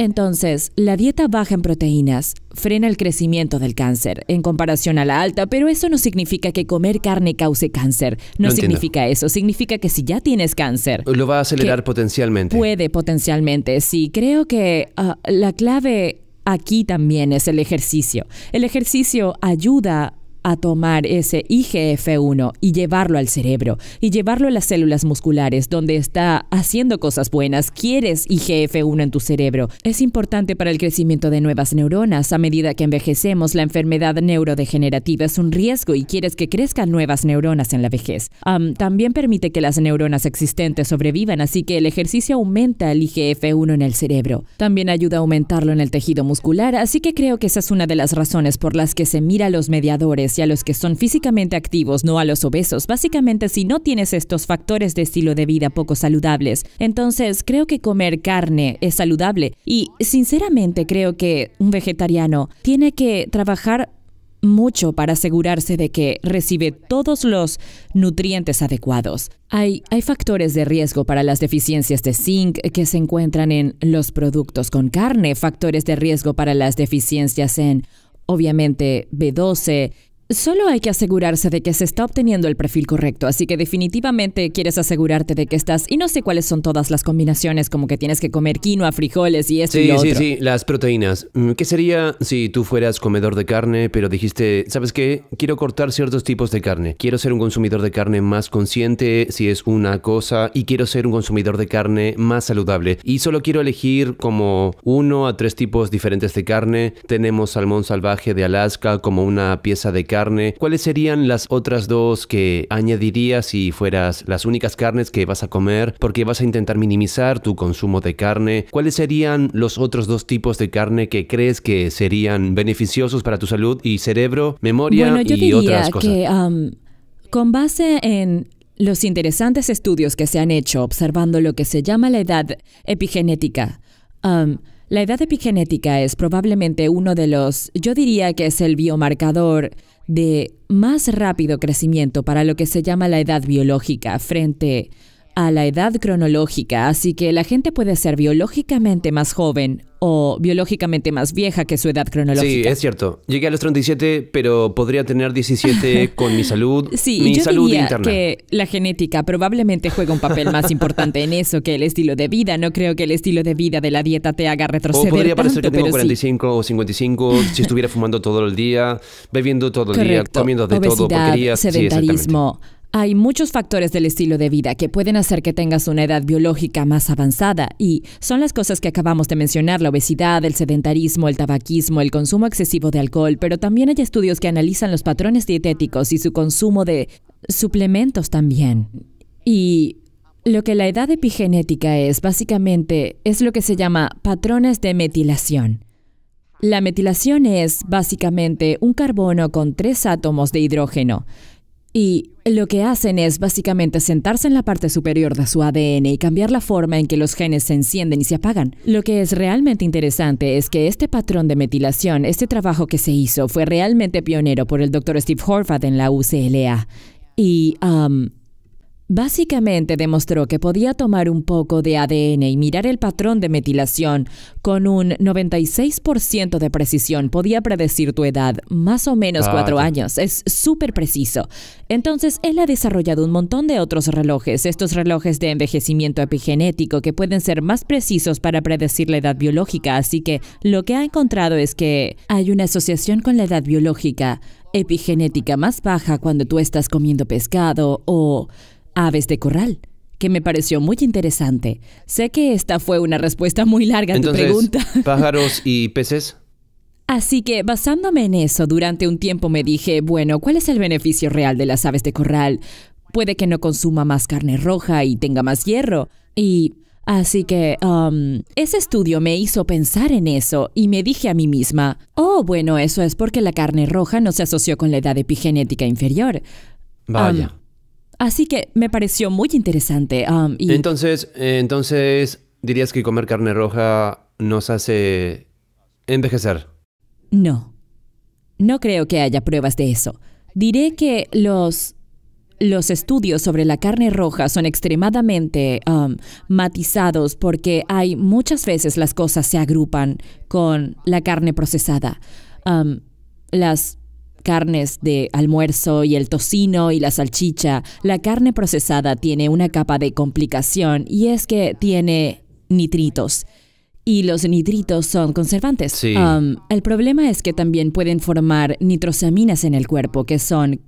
entonces, la dieta baja en proteínas frena el crecimiento del cáncer en comparación a la alta, pero eso no significa que comer carne cause cáncer. No, significa eso. Significa que si ya tienes cáncer. Lo va a acelerar potencialmente. Puede potencialmente, sí. Creo que ah, la clave aquí también es el ejercicio. El ejercicio ayuda a tomar ese IGF-1 y llevarlo al cerebro y llevarlo a las células musculares donde está haciendo cosas buenas. Quieres IGF-1 en tu cerebro. Es importante para el crecimiento de nuevas neuronas. A medida que envejecemos, la enfermedad neurodegenerativa es un riesgo y quieres que crezcan nuevas neuronas en la vejez. también permite que las neuronas existentes sobrevivan, así que el ejercicio aumenta el IGF-1 en el cerebro. También ayuda a aumentarlo en el tejido muscular, así que creo que esa es una de las razones por las que se mira a los mediadores y a los que son físicamente activos, no a los obesos. Básicamente, si no tienes estos factores de estilo de vida poco saludables, entonces creo que comer carne es saludable. Y sinceramente creo que un vegetariano tiene que trabajar mucho para asegurarse de que recibe todos los nutrientes adecuados. Hay, hay, factores de riesgo para las deficiencias de zinc que se encuentran en los productos con carne, factores de riesgo para las deficiencias en, obviamente, B12, Solo hay que asegurarse de que se está obteniendo el perfil correcto, así que definitivamente quieres asegurarte de que estás. Y no sé cuáles son todas las combinaciones, como que tienes que comer quinoa, frijoles y esto sí, y sí, Sí, sí, las proteínas. Mm, ¿Qué sería si tú fueras comedor de carne, pero dijiste, ¿sabes qué? Quiero cortar ciertos tipos de carne. Quiero ser un consumidor de carne más consciente, si es una cosa, y quiero ser un consumidor de carne más saludable. Y solo quiero elegir como uno a tres tipos diferentes de carne. Tenemos salmón salvaje de Alaska como una pieza de carne ¿cuáles serían las otras dos que añadirías si fueras las únicas carnes que vas a comer? Porque vas a intentar minimizar tu consumo de carne. ¿Cuáles serían los otros dos tipos de carne que crees que serían beneficiosos para tu salud y cerebro, memoria bueno, yo y diría otras cosas? Que, um, con base en los interesantes estudios que se han hecho observando lo que se llama la edad epigenética, um, la edad epigenética es probablemente uno de los, yo diría que es el biomarcador de más rápido crecimiento para lo que se llama la edad biológica frente a la edad cronológica, así que la gente puede ser biológicamente más joven o biológicamente más vieja que su edad cronológica. Sí, es cierto. Llegué a los 37, pero podría tener 17 con mi salud, sí, mi yo salud diría que la genética probablemente juega un papel más importante en eso que el estilo de vida. No creo que el estilo de vida de la dieta te haga retroceder podría parecer que tengo 45 o 55 si estuviera fumando todo el día, bebiendo todo el día, comiendo de todo, porquerías. sedentarismo. Sí, hay muchos factores del estilo de vida que pueden hacer que tengas una edad biológica más avanzada y son las cosas que acabamos de mencionar, la obesidad, el sedentarismo, el tabaquismo, el consumo excesivo de alcohol, pero también hay estudios que analizan los patrones dietéticos y su consumo de suplementos también. Y lo que la edad epigenética es básicamente es lo que se llama patrones de metilación. La metilación es básicamente un carbono con tres átomos de hidrógeno. Y lo que hacen es básicamente sentarse en la parte superior de su ADN y cambiar la forma en que los genes se encienden y se apagan. Lo que es realmente interesante es que este patrón de metilación, este trabajo que se hizo, fue realmente pionero por el doctor Steve Horvath en la UCLA. Y um, Básicamente demostró que podía tomar un poco de ADN y mirar el patrón de metilación. Con un 96% de precisión podía predecir tu edad, más o menos ah, cuatro años. Es súper preciso. Entonces, él ha desarrollado un montón de otros relojes, estos relojes de envejecimiento epigenético que pueden ser más precisos para predecir la edad biológica. Así que lo que ha encontrado es que hay una asociación con la edad biológica epigenética más baja cuando tú estás comiendo pescado o aves de corral, que me pareció muy interesante. Sé que esta fue una respuesta muy larga a tu pregunta. ¿Pájaros y peces? Así que basándome en eso, durante un tiempo me dije, bueno, ¿cuál es el beneficio real de las aves de corral? Puede que no consuma más carne roja y tenga más hierro. Y... Así que, um, ese estudio me hizo pensar en eso y me dije a mí misma, oh, bueno, eso es porque la carne roja no se asoció con la edad epigenética inferior. Vaya. Um, Así que me pareció muy interesante. Um, entonces, entonces, ¿dirías que comer carne roja nos hace envejecer? No. No creo que haya pruebas de eso. Diré que los los estudios sobre la carne roja son extremadamente um, matizados porque hay muchas veces las cosas se agrupan con la carne procesada. Um, las carnes de almuerzo y el tocino y la salchicha, la carne procesada tiene una capa de complicación y es que tiene nitritos. Y los nitritos son conservantes. Um, el problema es que también pueden formar nitrosaminas en el cuerpo, que son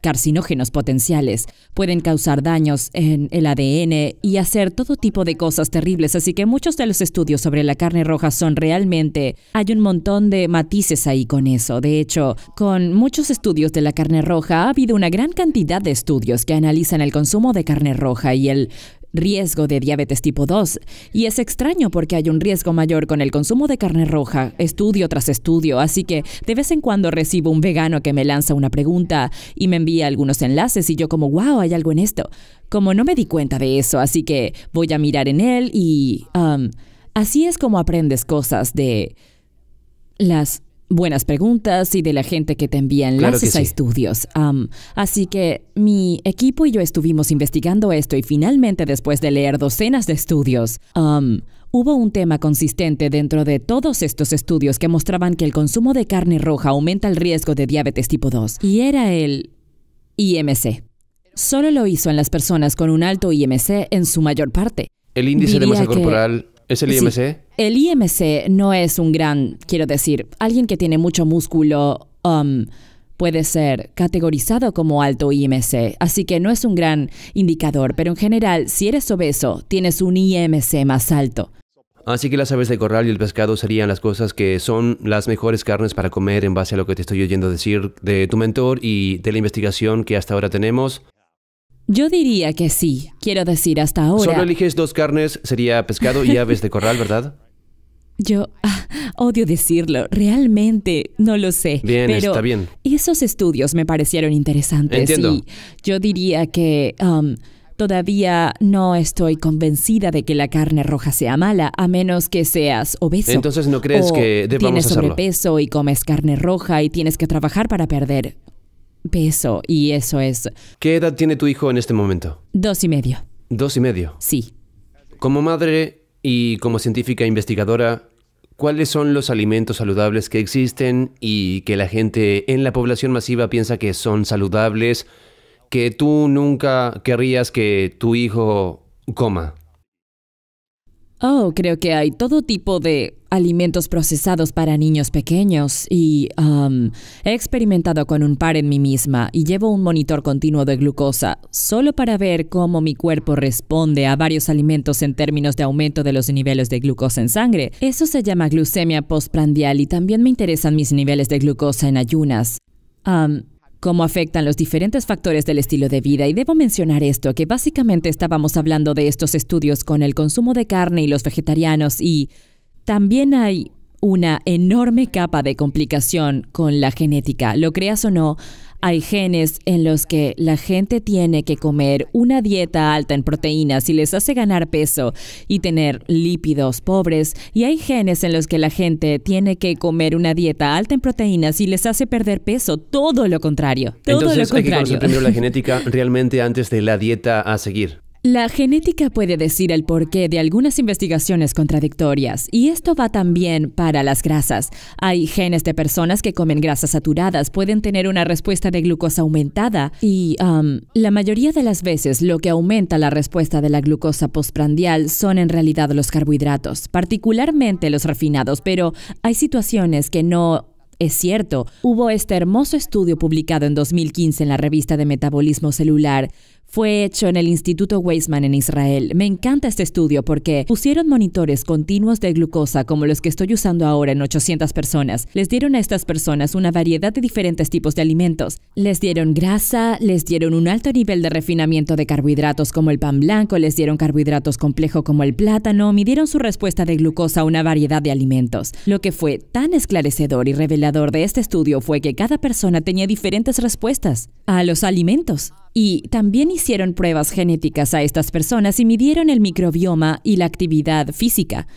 carcinógenos potenciales, pueden causar daños en el ADN y hacer todo tipo de cosas terribles, así que muchos de los estudios sobre la carne roja son realmente, hay un montón de matices ahí con eso. De hecho, con muchos estudios de la carne roja ha habido una gran cantidad de estudios que analizan el consumo de carne roja y el riesgo de diabetes tipo 2. Y es extraño porque hay un riesgo mayor con el consumo de carne roja, estudio tras estudio, así que de vez en cuando recibo un vegano que me lanza una pregunta y me envía algunos enlaces y yo como, wow, hay algo en esto. Como no me di cuenta de eso, así que voy a mirar en él y... Um, así es como aprendes cosas de las buenas preguntas y de la gente que te envía enlaces a estudios. así que mi equipo y yo estuvimos investigando esto y finalmente después de leer docenas de estudios, hubo un tema consistente dentro de todos estos estudios que mostraban que el consumo de carne roja aumenta el riesgo de diabetes tipo 2 y era el IMC. Solo lo hizo en las personas con un alto IMC en su mayor parte. El índice de masa corporal ¿Es el IMC? el IMC no es un gran, quiero decir, alguien que tiene mucho músculo um, puede ser categorizado como alto IMC, así que no es un gran indicador, pero en general, si eres obeso, tienes un IMC más alto. Así que las aves de corral y el pescado serían las cosas que son las mejores carnes para comer en base a lo que te estoy oyendo decir de tu mentor y de la investigación que hasta ahora tenemos. Yo diría que sí. Quiero decir, hasta ahora. Solo eliges dos carnes, sería pescado y aves de corral, ¿verdad? Yo ah, odio decirlo, realmente no lo sé. Bien, pero está bien. Esos estudios me parecieron interesantes Entiendo. y yo diría que um, todavía no estoy convencida de que la carne roja sea mala, a menos que seas obeso. Entonces no crees que debamos tienes sobrepeso y comes carne roja y tienes que trabajar para perder peso y eso es... ¿Qué edad tiene tu hijo en este momento? Dos y medio. Dos y medio. Sí. Como madre y como científica investigadora, ¿cuáles son los alimentos saludables que existen y que la gente en la población masiva piensa que son saludables, que tú nunca querrías que tu hijo coma? Oh, creo que hay todo tipo de alimentos procesados para niños pequeños y um, he experimentado con un par en mí misma y llevo un monitor continuo de glucosa solo para ver cómo mi cuerpo responde a varios alimentos en términos de aumento de los niveles de glucosa en sangre. Eso se llama glucemia postprandial y también me interesan mis niveles de glucosa en ayunas. Um, cómo afectan los diferentes factores del estilo de vida. Y debo mencionar esto, que básicamente estábamos hablando de estos estudios con el consumo de carne y los vegetarianos y también hay una enorme capa de complicación con la genética. Lo creas o no, hay genes en los que la gente tiene que comer una dieta alta en proteínas y les hace ganar peso y tener lípidos pobres. Y hay genes en los que la gente tiene que comer una dieta alta en proteínas y les hace perder peso. Todo lo contrario. Todo Entonces, lo contrario. hay que conocer primero la genética realmente antes de la dieta a seguir. La genética puede decir el porqué de algunas investigaciones contradictorias, y esto va también para las grasas. Hay genes de personas que comen grasas saturadas, pueden tener una respuesta de glucosa aumentada, y um, la mayoría de las veces lo que aumenta la respuesta de la glucosa postprandial son en realidad los carbohidratos, particularmente los refinados, pero hay situaciones que no es cierto, hubo este hermoso estudio publicado en 2015 en la revista de Metabolismo Celular, fue hecho en el Instituto Weizmann en Israel. Me encanta este estudio porque pusieron monitores continuos de glucosa como los que estoy usando ahora en 800 personas. Les dieron a estas personas una variedad de diferentes tipos de alimentos. Les dieron grasa, les dieron un alto nivel de refinamiento de carbohidratos como el pan blanco, les dieron carbohidratos complejos como el plátano, midieron su respuesta de glucosa a una variedad de alimentos. Lo que fue tan esclarecedor y revelador de este estudio fue que cada persona tenía diferentes respuestas a los alimentos. Y también hicieron pruebas genéticas a estas personas y midieron el microbioma y la actividad física.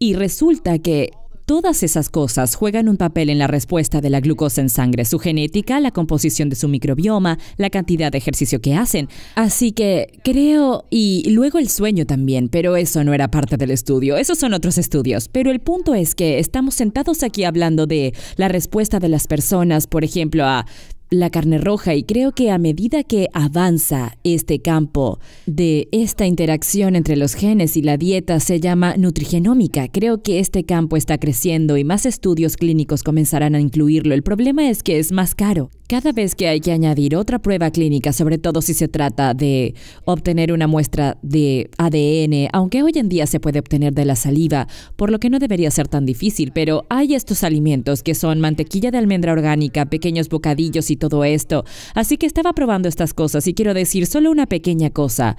Y resulta que todas esas cosas juegan un papel en la respuesta de la glucosa en sangre, su genética, la composición de su microbioma, la cantidad de ejercicio que hacen. Así que creo, y luego el sueño también, pero eso no era parte del estudio, esos son otros estudios. Pero el punto es que estamos sentados aquí hablando de la respuesta de las personas, por ejemplo, a la carne roja y creo que a medida que avanza este campo de esta interacción entre los genes y la dieta se llama nutrigenómica, creo que este campo está creciendo y más estudios clínicos comenzarán a incluirlo. El problema es que es más caro. Cada vez que hay que añadir otra prueba clínica, sobre todo si se trata de obtener una muestra de ADN, aunque hoy en día se puede obtener de la saliva, por lo que no debería ser tan difícil, pero hay estos alimentos que son mantequilla de almendra orgánica, pequeños bocadillos y todo esto. Así que estaba probando estas cosas y quiero decir solo una pequeña cosa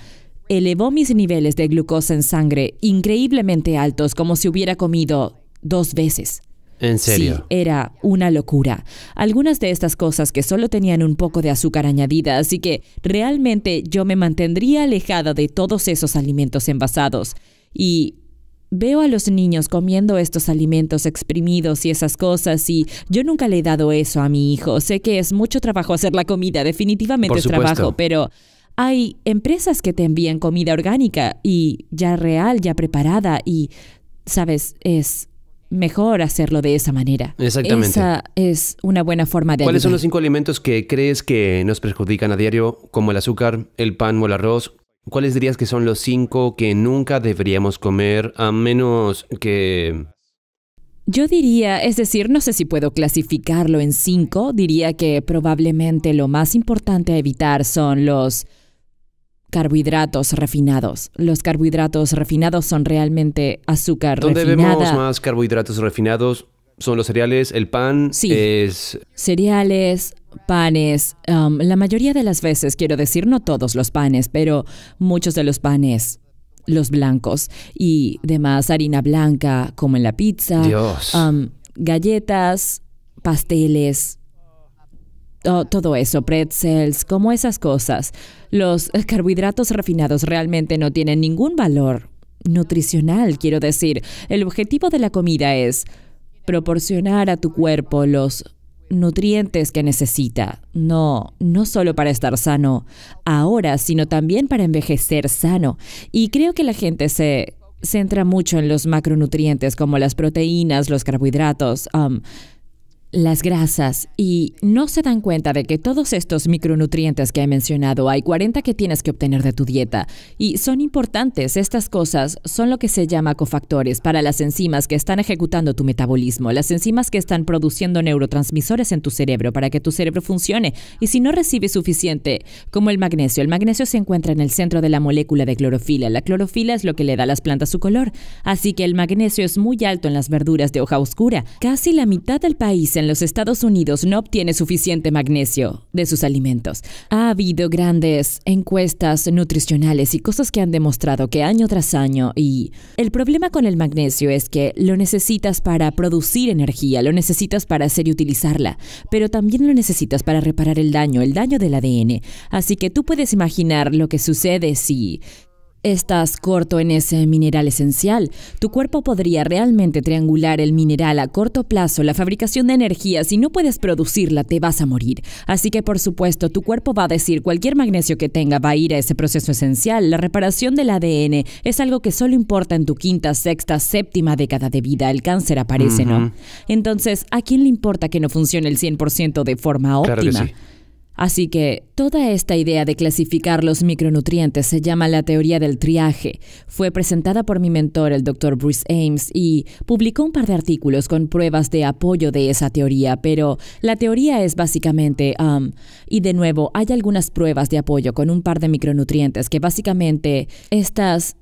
elevó mis niveles de glucosa en sangre increíblemente altos, como si hubiera comido dos veces. ¿En serio? era una locura. Algunas de estas cosas que solo tenían un poco de azúcar añadida, así que realmente yo me mantendría alejada de todos esos alimentos envasados. Y veo a los niños comiendo estos alimentos exprimidos y esas cosas y yo nunca le he dado eso a mi hijo. Sé que es mucho trabajo hacer la comida, definitivamente es trabajo, pero hay empresas que te envían comida orgánica y ya real, ya preparada y, sabes, es mejor hacerlo de esa manera. Exactamente. Esa es una buena forma de... ¿Cuáles son los cinco alimentos que crees que nos perjudican a diario, como el azúcar, el pan o el arroz? ¿Cuáles dirías que son los cinco que nunca deberíamos comer a menos que... Yo diría, es decir, no sé si puedo clasificarlo en cinco, diría que probablemente lo más importante a evitar son los carbohidratos refinados. Los carbohidratos refinados son realmente azúcar refinada. ¿Dónde vemos más carbohidratos refinados? son los cereales, el pan sí. es... Cereales, panes, um, la mayoría de las veces, quiero decir, no todos los panes, pero muchos de los panes, los blancos y demás harina blanca como en la pizza, Dios. Um, galletas, pasteles, todo eso, pretzels, como esas cosas. Los carbohidratos refinados realmente no tienen ningún valor nutricional, quiero decir. El objetivo de la comida es proporcionar a tu cuerpo los nutrientes que necesita. No, no solo para estar sano ahora, sino también para envejecer sano. Y creo que la gente se centra mucho en los macronutrientes como las proteínas, los carbohidratos. Um, las grasas y no se dan cuenta de que todos estos micronutrientes que he mencionado, hay 40 que tienes que obtener de tu dieta y son importantes. Estas cosas son lo que se llama cofactores para las enzimas que están ejecutando tu metabolismo, las enzimas que están produciendo neurotransmisores en tu cerebro para que tu cerebro funcione. Y si no recibe suficiente, como el magnesio, el magnesio se encuentra en el centro de la molécula de clorofila. La clorofila es lo que le da a las plantas su color, así que el magnesio es muy alto en las verduras de hoja oscura. Casi la mitad del país en los Estados Unidos no obtiene suficiente magnesio de sus alimentos. Ha habido grandes encuestas nutricionales y cosas que han demostrado que año tras año y el problema con el magnesio es que lo necesitas para producir energía, lo necesitas para hacer y utilizarla, pero también lo necesitas para reparar el daño, el daño del ADN. Así que tú puedes imaginar lo que sucede si Estás corto en ese mineral esencial. Tu cuerpo podría realmente triangular el mineral a corto plazo, la fabricación de energía. Si no puedes producirla, te vas a morir. Así que, por supuesto, tu cuerpo va a decir cualquier magnesio que tenga va a ir a ese proceso esencial. La reparación del ADN es algo que solo importa en tu quinta, sexta, séptima década de vida. El cáncer aparece, ¿no? Entonces, ¿a quién le importa que no funcione el 100% de forma óptima? Así que toda esta idea de clasificar los micronutrientes se llama la teoría del triaje. Fue presentada por mi mentor, el Dr. Bruce Ames, y publicó un par de artículos con pruebas de apoyo de esa teoría, pero la teoría es básicamente, um, y de nuevo, hay algunas pruebas de apoyo con un par de micronutrientes que básicamente estas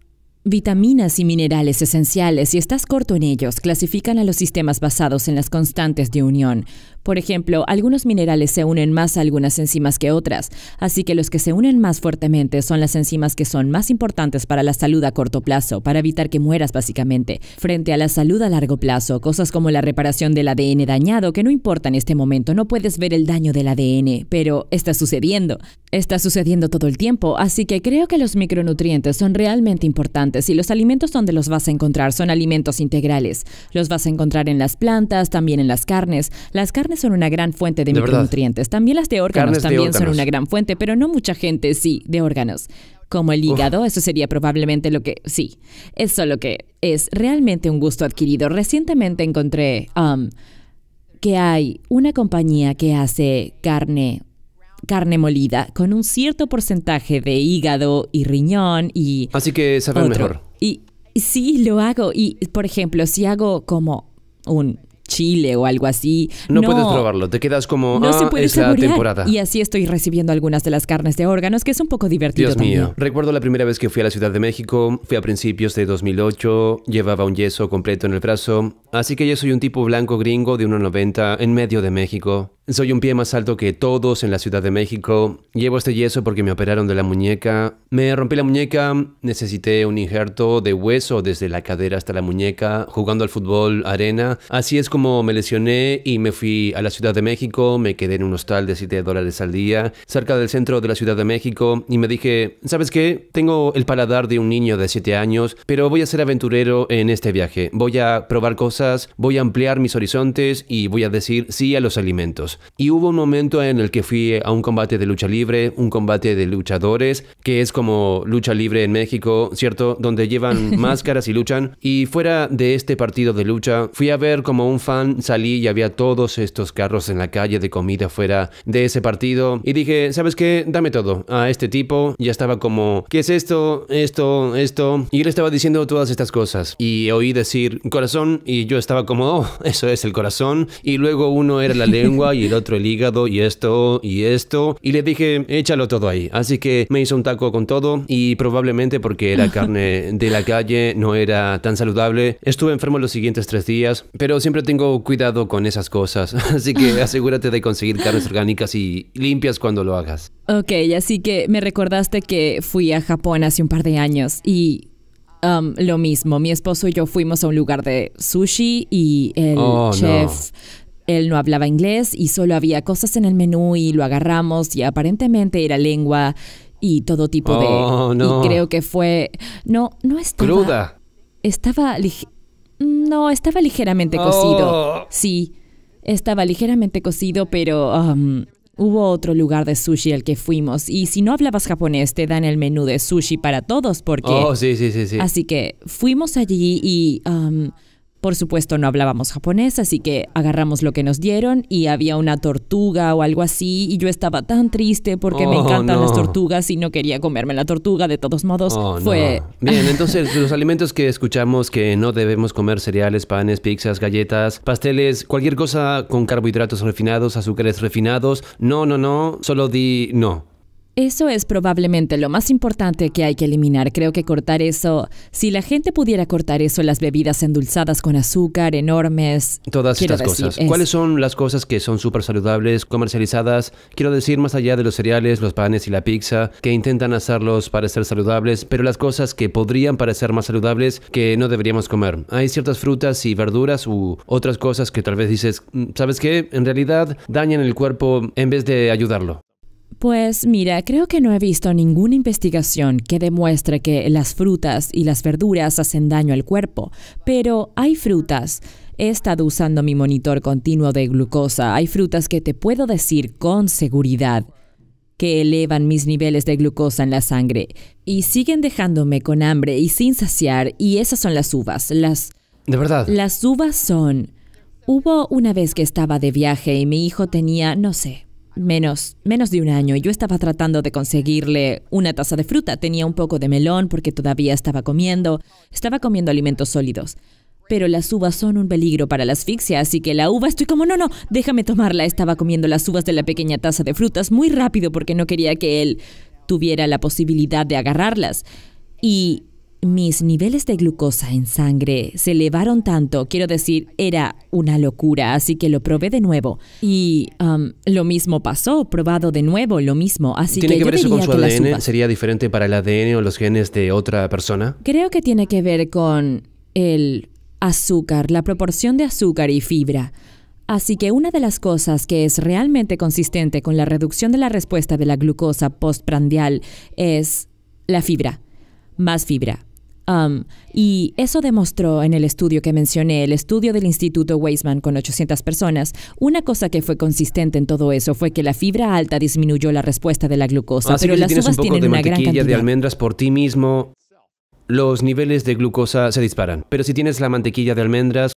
Vitaminas y minerales esenciales, si estás corto en ellos, clasifican a los sistemas basados en las constantes de unión, por ejemplo, algunos minerales se unen más a algunas enzimas que otras, así que los que se unen más fuertemente son las enzimas que son más importantes para la salud a corto plazo, para evitar que mueras básicamente, frente a la salud a largo plazo, cosas como la reparación del ADN dañado, que no importa en este momento, no puedes ver el daño del ADN, pero está sucediendo. Está sucediendo todo el tiempo, así que creo que los micronutrientes son realmente importantes y los alimentos donde los vas a encontrar son alimentos integrales. Los vas a encontrar en las plantas, también en las carnes. Las carnes son una gran fuente de, micronutrientes. También las de órganos también son una gran fuente, pero no mucha gente sí de órganos. Como el hígado, eso sería probablemente lo que sí. eso lo que es realmente un gusto adquirido. Recientemente encontré um, que hay una compañía que hace carne carne molida con un cierto porcentaje de hígado y riñón y así que saben mejor y sí lo hago y por ejemplo si hago como un chile o algo así. No, puedes probarlo, te quedas como no se ah, puede temporada. Y así estoy recibiendo algunas de las carnes de órganos, que es un poco divertido Dios mío, recuerdo la primera vez que fui a la Ciudad de México, fui a principios de 2008, llevaba un yeso completo en el brazo, así que yo soy un tipo blanco gringo de 1.90 en medio de México. Soy un pie más alto que todos en la Ciudad de México. Llevo este yeso porque me operaron de la muñeca. Me rompí la muñeca, necesité un injerto de hueso desde la cadera hasta la muñeca, jugando al fútbol arena. Así es como me lesioné y me fui a la Ciudad de México. Me quedé en un hostal de 7 dólares al día, cerca del centro de la Ciudad de México. Y me dije, ¿sabes qué? Tengo el paladar de un niño de 7 años, pero voy a ser aventurero en este viaje. Voy a probar cosas, voy a ampliar mis horizontes y voy a decir sí a los alimentos. Y hubo un momento en el que fui a un combate de lucha libre, un combate de luchadores, que es como lucha libre en México, ¿cierto? Donde llevan máscaras y luchan. Y fuera de este partido de lucha, fui a ver como un fan, salí y había todos estos carros en la calle de comida fuera de ese partido. Y dije, ¿sabes qué? Dame todo a este tipo. Ya estaba como, ¿qué es esto? Esto, esto. Y él estaba diciendo todas estas cosas. Y oí decir corazón y yo estaba como, oh, eso es el corazón. Y luego uno era la lengua y el otro el hígado y esto y esto. Y le dije, échalo todo ahí. Así que me hizo un taco con todo y probablemente porque era carne de la calle no era tan saludable. Estuve enfermo los siguientes tres días, pero siempre tengo cuidado con esas cosas. Así que asegúrate de conseguir carnes orgánicas y limpias cuando lo hagas. Ok, así que me recordaste que fui a Japón hace un par de años y um, lo mismo. Mi esposo y yo fuimos a un lugar de sushi y el oh, chef él no hablaba inglés y solo había cosas en el menú y lo agarramos y aparentemente era lengua y todo tipo oh, de... No. Y creo que fue... No, no estaba... Cruda. Estaba... No, estaba ligeramente cocido. Oh. Sí, estaba ligeramente cocido, pero... Um, hubo otro lugar de sushi al que fuimos y si no hablabas japonés te dan el menú de sushi para todos porque... Oh, sí, sí, sí, sí. Así que fuimos allí y... Um, por supuesto no hablábamos japonés, así que agarramos lo que nos dieron y había una tortuga o algo así y yo estaba tan triste porque me oh, encantan las tortugas y no quería comerme la tortuga de todos modos. Oh, fue Bien, entonces los alimentos que escuchamos que no debemos comer cereales, panes, pizzas, galletas, pasteles, cualquier cosa con carbohidratos refinados, azúcares refinados. No, no, no, solo di no. Eso es probablemente lo más importante que hay que eliminar. Creo que cortar eso, si la gente pudiera cortar eso, las bebidas endulzadas con azúcar enormes. Todas estas cosas. ¿Cuáles son las cosas que son súper saludables, comercializadas? Quiero decir, más allá de los cereales, los panes y la pizza, que intentan hacerlos parecer saludables, pero las cosas que podrían parecer más saludables que no deberíamos comer. Hay ciertas frutas y verduras u otras cosas que tal vez dices, mm, ¿sabes qué? En realidad dañan el cuerpo en vez de ayudarlo. Pues mira, creo que no he visto ninguna investigación que demuestre que las frutas y las verduras hacen daño al cuerpo, pero hay frutas. He estado usando mi monitor continuo de glucosa. Hay frutas que te puedo decir con seguridad que elevan mis niveles de glucosa en la sangre y siguen dejándome con hambre y sin saciar, y esas son las uvas. Las... De verdad. Las uvas son... Hubo una vez que estaba de viaje y mi hijo tenía, no sé, menos, menos de un año. Y Yo estaba tratando de conseguirle una taza de fruta. Tenía un poco de melón porque todavía estaba comiendo. Estaba comiendo alimentos sólidos. Pero las uvas son un peligro para la asfixia, así que la uva estoy como, no, no, déjame tomarla. Estaba comiendo las uvas de la pequeña taza de frutas muy rápido porque no quería que él tuviera la posibilidad de agarrarlas. Y mis niveles de glucosa en sangre se elevaron tanto, quiero decir, era una locura, así que lo probé de nuevo. Y um, lo mismo pasó, probado de nuevo, lo mismo. Así ¿Tiene que ver eso con su ADN? ¿Sería diferente para el ADN o los genes de otra persona? Creo que tiene que ver con el azúcar, la proporción de azúcar y fibra. Así que una de las cosas que es realmente consistente con la reducción de la respuesta de la glucosa postprandial es la fibra. Más fibra, Um, y eso demostró en el estudio que mencioné, el estudio del Instituto Weisman con 800 personas, una cosa que fue consistente en todo eso fue que la fibra alta disminuyó la respuesta de la glucosa, ah, pero si tienes un poco de mantequilla, de almendras por ti mismo, los niveles de glucosa se disparan. Pero si tienes la mantequilla de almendras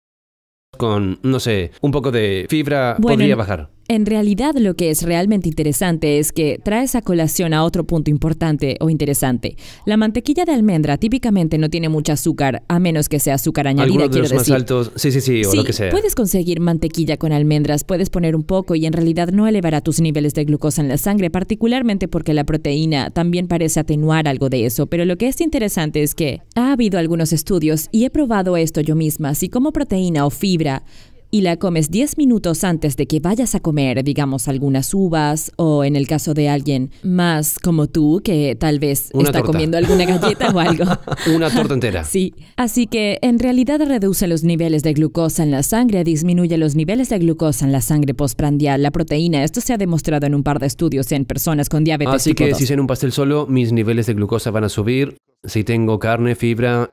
con, no sé, un poco de fibra, podría bajar. En realidad lo que es realmente interesante es que traes a colación a otro punto importante o interesante. La mantequilla de almendra típicamente no tiene mucho azúcar, a menos que sea azúcar añadida, los más altos, sí, sí, sí, o lo que sea. puedes conseguir mantequilla con almendras, puedes poner un poco y en realidad no elevará tus niveles de glucosa en la sangre, particularmente porque la proteína también parece atenuar algo de eso, pero lo que es interesante es que ha habido algunos estudios y he probado esto yo misma, si como proteína o fibra y la comes 10 minutos antes de que vayas a comer, digamos, algunas uvas o en el caso de alguien más como tú que tal vez está comiendo alguna galleta o algo. Una torta entera. Sí. Así que en realidad reduce los niveles de glucosa en la sangre, disminuye los niveles de glucosa en la sangre postprandial, la proteína. Esto se ha demostrado en un par de estudios en personas con diabetes. Así que si en un pastel solo, mis niveles de glucosa van a subir. Si tengo carne, fibra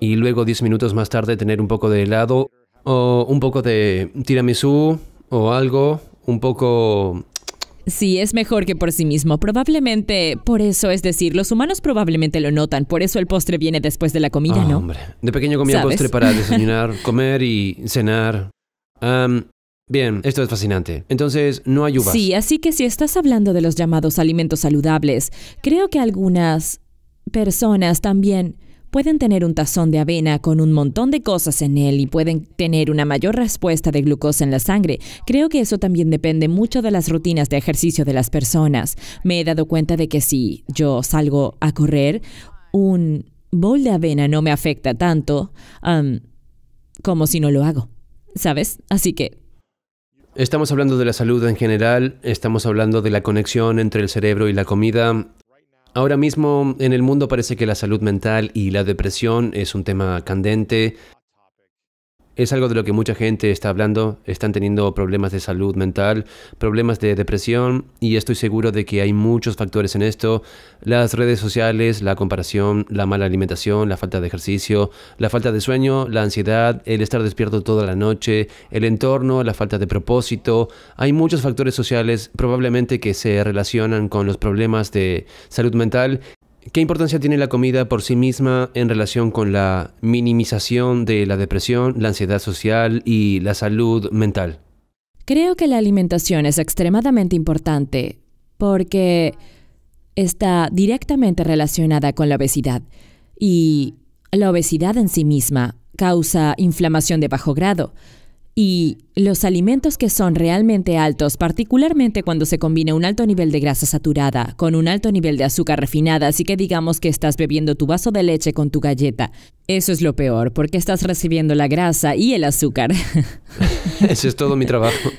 y luego 10 minutos más tarde tener un poco de helado o un poco de tiramisú o algo, un poco... Sí, es mejor que por sí mismo. Probablemente por eso, es decir, los humanos probablemente lo notan. Por eso el postre viene después de la comida, ah, ¿no? Hombre, de pequeño comía postre para desayunar, comer y cenar. Bien, esto es fascinante. Entonces, no hay uvas. Sí, así que si estás hablando de los llamados alimentos saludables, creo que algunas personas también pueden tener un tazón de avena con un montón de cosas en él y pueden tener una mayor respuesta de glucosa en la sangre. Creo que eso también depende mucho de las rutinas de ejercicio de las personas. Me he dado cuenta de que si yo salgo a correr, un bol de avena no me afecta tanto como si no lo hago, ¿sabes? Así que... Estamos hablando de la salud en general, estamos hablando de la conexión entre el cerebro y la comida, Ahora mismo en el mundo parece que la salud mental y la depresión es un tema candente es algo de lo que mucha gente está hablando, están teniendo problemas de salud mental, problemas de depresión y estoy seguro de que hay muchos factores en esto, las redes sociales, la comparación, la mala alimentación, la falta de ejercicio, la falta de sueño, la ansiedad, el estar despierto toda la noche, el entorno, la falta de propósito, hay muchos factores sociales probablemente que se relacionan con los problemas de salud mental ¿Qué importancia tiene la comida por sí misma en relación con la minimización de la depresión, la ansiedad social y la salud mental? Creo que la alimentación es extremadamente importante porque está directamente relacionada con la obesidad y la obesidad en sí misma causa inflamación de bajo grado, y los alimentos que son realmente altos, particularmente cuando se combina un alto nivel de grasa saturada con un alto nivel de azúcar refinada, así que digamos que estás bebiendo tu vaso de leche con tu galleta. Eso es lo peor, porque estás recibiendo la grasa y el azúcar. Ese es todo mi trabajo.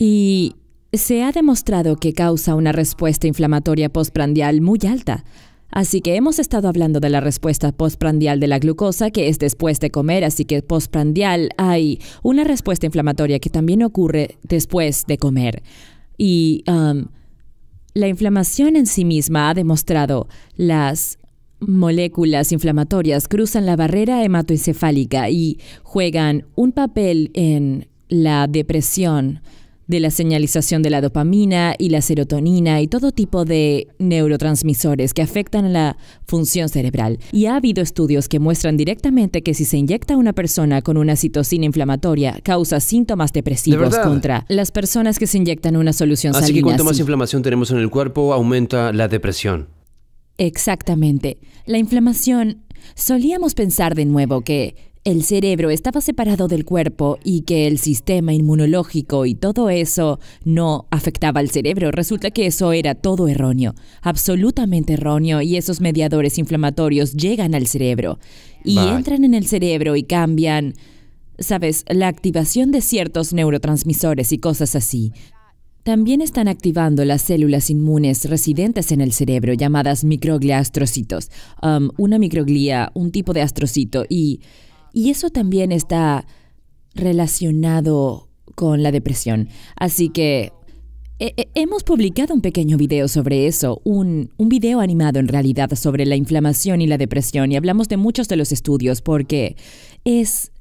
Y se ha demostrado que causa una respuesta inflamatoria postprandial muy alta. Así que hemos estado hablando de la respuesta postprandial de la glucosa, que es después de comer, así que postprandial hay una respuesta inflamatoria que también ocurre después de comer. Y um, la inflamación en sí misma ha demostrado las moléculas inflamatorias cruzan la barrera hematoencefálica y juegan un papel en la depresión de la señalización de la dopamina y la serotonina y todo tipo de neurotransmisores que afectan a la función cerebral. Y ha habido estudios que muestran directamente que si se inyecta a una persona con una citocina inflamatoria, causa síntomas depresivos contra las personas que se inyectan una solución Así que cuanto más inflamación tenemos en el cuerpo, aumenta la depresión. Exactamente. La inflamación Solíamos pensar de nuevo que el cerebro estaba separado del cuerpo y que el sistema inmunológico y todo eso no afectaba al cerebro. Resulta que eso era todo erróneo, absolutamente erróneo, y esos mediadores inflamatorios llegan al cerebro y entran en el cerebro y cambian, sabes, la activación de ciertos neurotransmisores y cosas así. También están activando las células inmunes residentes en el cerebro llamadas microglia astrocitos. Um, una microglia, un tipo de astrocito y y eso también está relacionado con la depresión. Así que eh, eh, hemos publicado un pequeño video sobre eso, un, un video animado en realidad sobre la inflamación y la depresión y hablamos de muchos de los estudios porque es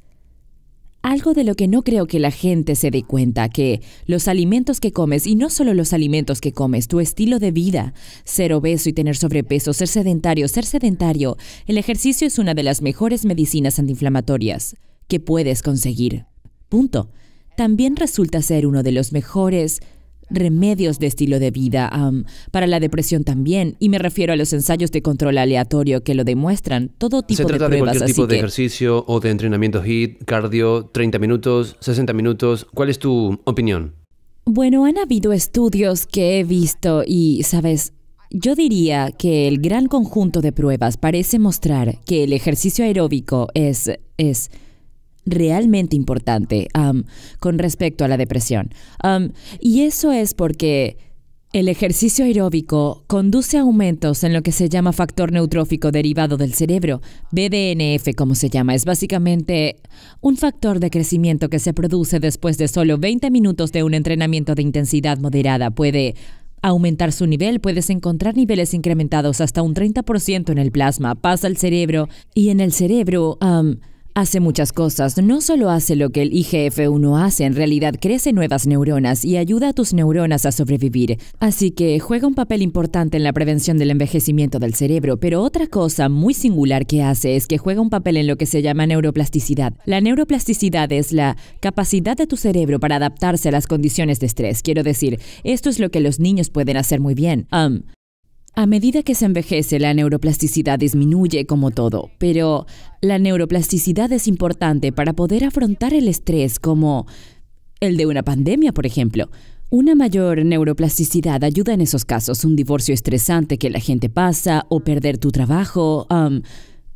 algo de lo que no creo que la gente se dé cuenta, que los alimentos que comes, y no solo los alimentos que comes, tu estilo de vida, ser obeso y tener sobrepeso, ser sedentario, ser sedentario, el ejercicio es una de las mejores medicinas antiinflamatorias que puedes conseguir. Punto. También resulta ser uno de los mejores remedios de estilo de vida para la depresión también, y me refiero a los ensayos de control aleatorio que lo demuestran, todo tipo Se trata de pruebas. De cualquier tipo de ejercicio o de entrenamiento HIIT, cardio, 30 minutos, 60 minutos, ¿cuál es tu opinión? Bueno, han habido estudios que he visto y, sabes, yo diría que el gran conjunto de pruebas parece mostrar que el ejercicio aeróbico es, es realmente importante um, con respecto a la depresión. Um, y eso es porque el ejercicio aeróbico conduce a aumentos en lo que se llama factor neutrófico derivado del cerebro, BDNF como se llama. Es básicamente un factor de crecimiento que se produce después de solo 20 minutos de un entrenamiento de intensidad moderada. Puede aumentar su nivel, puedes encontrar niveles incrementados hasta un 30% en el plasma, pasa al cerebro y en el cerebro... Um, Hace muchas cosas, no solo hace lo que el IGF-1 hace, en realidad crece nuevas neuronas y ayuda a tus neuronas a sobrevivir. Así que juega un papel importante en la prevención del envejecimiento del cerebro, pero otra cosa muy singular que hace es que juega un papel en lo que se llama neuroplasticidad. La neuroplasticidad es la capacidad de tu cerebro para adaptarse a las condiciones de estrés. Quiero decir, esto es lo que los niños pueden hacer muy bien. Um, a medida que se envejece, la neuroplasticidad disminuye como todo, pero la neuroplasticidad es importante para poder afrontar el estrés como el de una pandemia, por ejemplo. Una mayor neuroplasticidad ayuda en esos casos, un divorcio estresante que la gente pasa o perder tu trabajo. Um,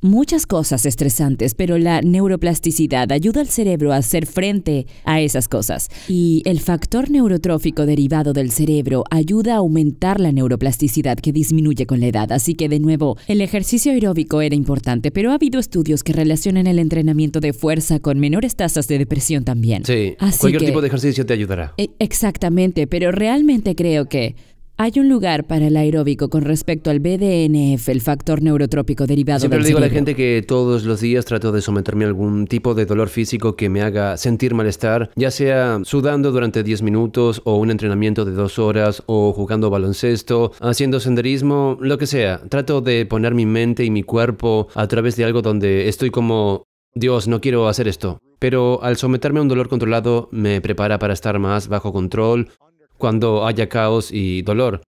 muchas cosas estresantes, pero la neuroplasticidad ayuda al cerebro a hacer frente a esas cosas. Y el factor neurotrófico derivado del cerebro ayuda a aumentar la neuroplasticidad que disminuye con la edad. Así que de nuevo, el ejercicio aeróbico era importante, pero ha habido estudios que relacionan el entrenamiento de fuerza con menores tasas de depresión también. Sí, cualquier tipo de ejercicio te ayudará. E, exactamente, pero realmente creo que hay un lugar para el aeróbico con respecto al BDNF, el factor neurotrópico derivado Siempre le digo a la gente que todos los días trato de someterme a algún tipo de dolor físico que me haga sentir malestar, ya sea sudando durante 10 minutos o un entrenamiento de 2 horas o jugando baloncesto, haciendo senderismo, lo que sea. Trato de poner mi mente y mi cuerpo a través de algo donde estoy como, Dios, no quiero hacer esto pero al someterme a un dolor controlado me prepara para estar más bajo control cuando haya caos y dolor.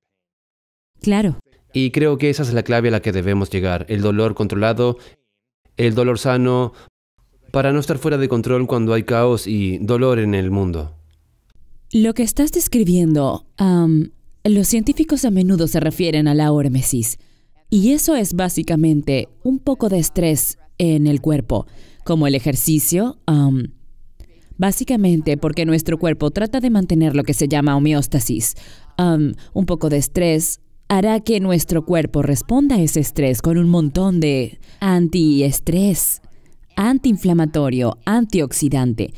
Claro. Y creo que esa es la clave a la que debemos llegar, el dolor controlado, el dolor sano, para no estar fuera de control cuando hay caos y dolor en el mundo. Lo que estás describiendo, los científicos a menudo se refieren a la hormesis, y eso es básicamente un poco de estrés en el cuerpo, como el ejercicio, Básicamente porque nuestro cuerpo trata de mantener lo que se llama homeostasis. Um, un poco de estrés hará que nuestro cuerpo responda a ese estrés con un montón de antiestrés, antiinflamatorio, antioxidante.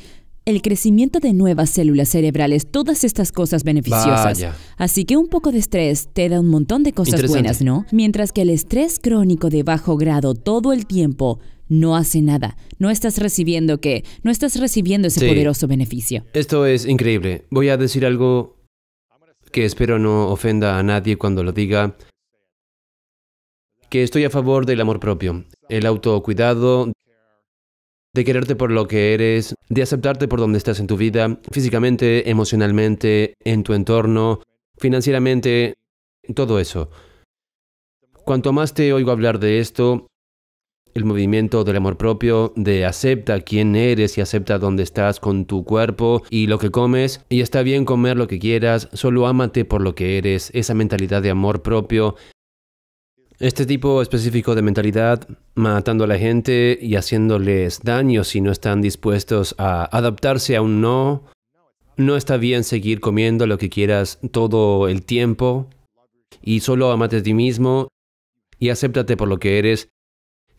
El crecimiento de nuevas células cerebrales, todas estas cosas beneficiosas. Así que un poco de estrés te da un montón de cosas buenas, ¿no? Mientras que el estrés crónico de bajo grado todo el tiempo no hace nada. No estás recibiendo qué, no estás recibiendo ese poderoso beneficio. Esto es increíble. Voy a decir algo que espero no ofenda a nadie cuando lo diga, que estoy a favor del amor propio, el autocuidado, de quererte por lo que eres, de aceptarte por donde estás en tu vida, físicamente, emocionalmente, en tu entorno, financieramente, todo eso. Cuanto más te oigo hablar de esto, el movimiento del amor propio, de acepta quién eres y acepta dónde estás con tu cuerpo y lo que comes. Y está bien comer lo que quieras, solo ámate por lo que eres, esa mentalidad de amor propio. Este tipo específico de mentalidad, matando a la gente y haciéndoles daño si no están dispuestos a adaptarse a un no, no está bien seguir comiendo lo que quieras todo el tiempo y solo amate a ti mismo y acéptate por lo que eres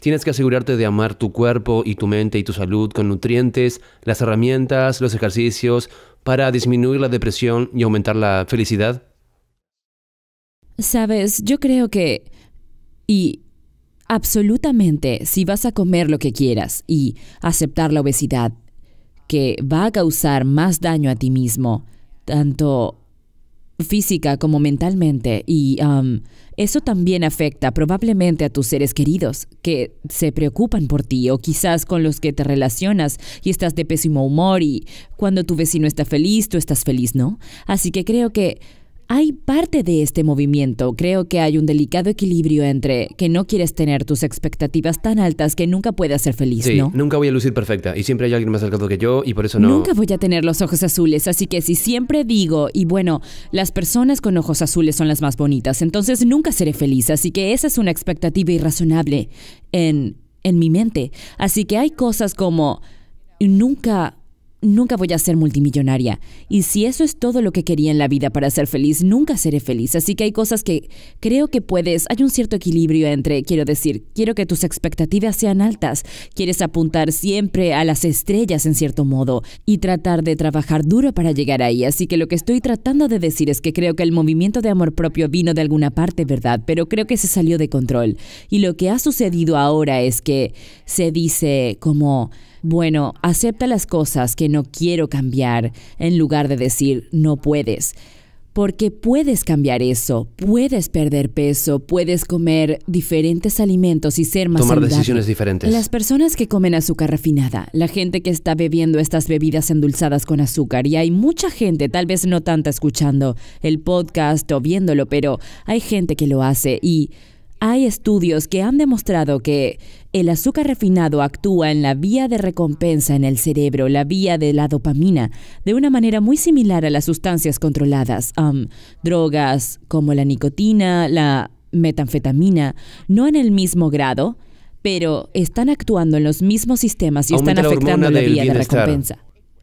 Tienes que asegurarte de amar tu cuerpo y tu mente y tu salud con nutrientes, las herramientas, los ejercicios para disminuir la depresión y aumentar la felicidad. Sabes, yo creo que... Y absolutamente, si vas a comer lo que quieras y aceptar la obesidad, que va a causar más daño a ti mismo, tanto física como mentalmente, y um, eso también afecta probablemente a tus seres queridos, que se preocupan por ti o quizás con los que te relacionas y estás de pésimo humor y cuando tu vecino está feliz, tú estás feliz, ¿no? Así que creo que hay parte de este movimiento. Creo que hay un delicado equilibrio entre que no quieres tener tus expectativas tan altas que nunca puedas ser feliz, Nunca voy a lucir perfecta y siempre hay alguien más delgado que yo y por eso no. Nunca voy a tener los ojos azules, así que si siempre digo, y bueno, las personas con ojos azules son las más bonitas, entonces nunca seré feliz, así que esa es una expectativa irrazonable en mi mente. Así que hay cosas como nunca nunca voy a ser multimillonaria. Y si eso es todo lo que quería en la vida para ser feliz, nunca seré feliz. Así que hay cosas que creo que puedes, hay un cierto equilibrio entre, quiero decir, quiero que tus expectativas sean altas, quieres apuntar siempre a las estrellas en cierto modo y tratar de trabajar duro para llegar ahí. Así que lo que estoy tratando de decir es que creo que el movimiento de amor propio vino de alguna parte, ¿verdad? Pero creo que se salió de control. Y lo que ha sucedido ahora es que se dice como bueno, acepta las cosas que no quiero cambiar en lugar de decir no puedes. Porque puedes cambiar eso, puedes perder peso, puedes comer diferentes alimentos y ser más Tomar decisiones diferentes. Las personas que comen azúcar refinada, la gente que está bebiendo estas bebidas endulzadas con azúcar, y hay mucha gente, tal vez no tanta escuchando el podcast o viéndolo, pero hay gente que lo hace y hay estudios que han demostrado que el azúcar refinado actúa en la vía de recompensa en el cerebro, la vía de la dopamina, de una manera muy similar a las sustancias controladas, um, drogas como la nicotina, la metanfetamina, no en el mismo grado, pero están actuando en los mismos sistemas y están afectando la vía de recompensa.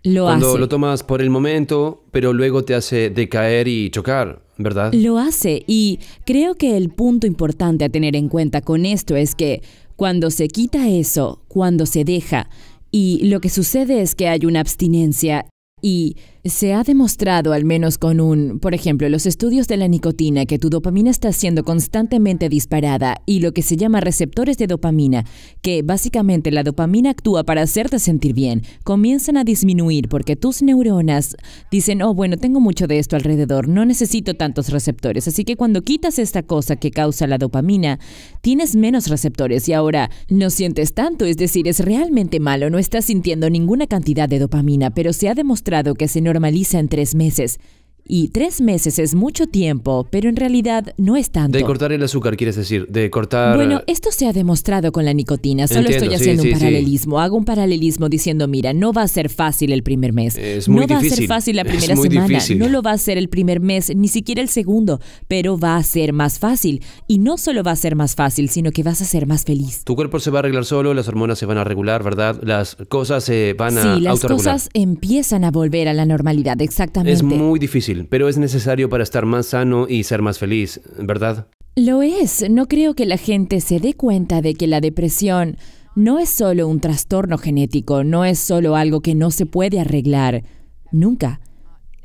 Lo Cuando lo tomas por el momento, pero luego te hace decaer y chocar, ¿verdad? Lo hace. Y creo que el punto importante a tener en cuenta con esto es que cuando se quita eso, cuando se deja, y lo que sucede es que hay una abstinencia y se ha demostrado, al menos con un, por ejemplo, los estudios de la nicotina, que tu dopamina está siendo constantemente disparada y lo que se llama receptores de dopamina, que básicamente la dopamina actúa para hacerte sentir bien, comienzan a disminuir porque tus neuronas dicen, oh, bueno, tengo mucho de esto alrededor, no necesito tantos receptores. Así que cuando quitas esta cosa que causa la dopamina, tienes menos receptores y ahora no sientes tanto, es decir, es realmente malo, no estás sintiendo ninguna cantidad de dopamina, pero se ha demostrado que se normaliza en tres meses. Y tres meses es mucho tiempo, pero en realidad no es tanto. De cortar el azúcar, quieres decir, de cortar... Bueno, esto se ha demostrado con la nicotina, solo estoy haciendo un paralelismo. Hago un paralelismo diciendo, mira, no va a ser fácil el primer mes. Es muy no va a ser fácil la primera semana, no lo va a ser el primer mes, ni siquiera el segundo, pero va a ser más fácil. Y no solo va a ser más fácil, sino que vas a ser más feliz. Tu cuerpo se va a arreglar solo, las hormonas se van a regular, ¿verdad? Las cosas se van a... Sí, las cosas empiezan a volver a la normalidad, exactamente. Es muy difícil pero es necesario para estar más sano y ser más feliz, ¿verdad? Lo es. No creo que la gente se dé cuenta de que la depresión no es solo un trastorno genético, no es solo algo que no se puede arreglar. Nunca.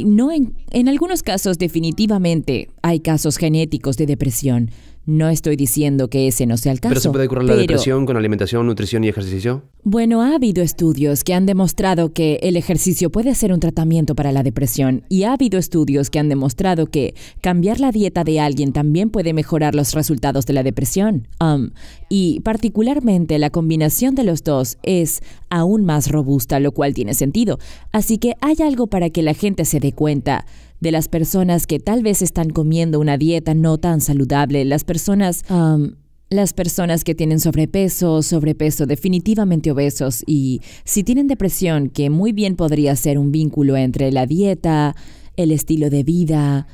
No en algunos casos definitivamente hay casos genéticos de depresión, no estoy diciendo que ese no sea el caso. ¿Pero se puede curar la depresión con alimentación, nutrición y ejercicio? Bueno, ha habido estudios que han demostrado que el ejercicio puede ser un tratamiento para la depresión y ha habido estudios que han demostrado que cambiar la dieta de alguien también puede mejorar los resultados de la depresión. Um, y particularmente la combinación de los dos es aún más robusta, lo cual tiene sentido. Así que hay algo para que la gente se dé cuenta de las personas que tal vez están comiendo una dieta no tan saludable, las personas... las personas que tienen sobrepeso, sobrepeso, definitivamente obesos y si tienen depresión, que muy bien podría ser un vínculo entre la dieta, el estilo de vida,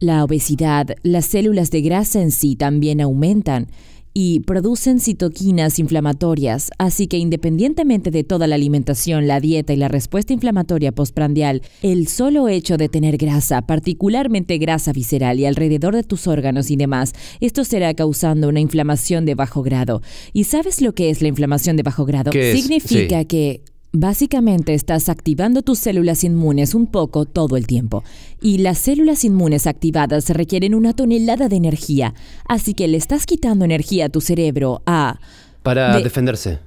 la obesidad, las células de grasa en sí también aumentan y producen citoquinas inflamatorias, así que independientemente de toda la alimentación, la dieta y la respuesta inflamatoria postprandial, el solo hecho de tener grasa, particularmente grasa visceral y alrededor de tus órganos y demás, esto será causando una inflamación de bajo grado. ¿Y sabes lo que es la inflamación de bajo grado? Significa que Básicamente estás activando tus células inmunes un poco todo el tiempo. Y las células inmunes activadas requieren una tonelada de energía. Así que le estás quitando energía a tu cerebro a... Para defenderse.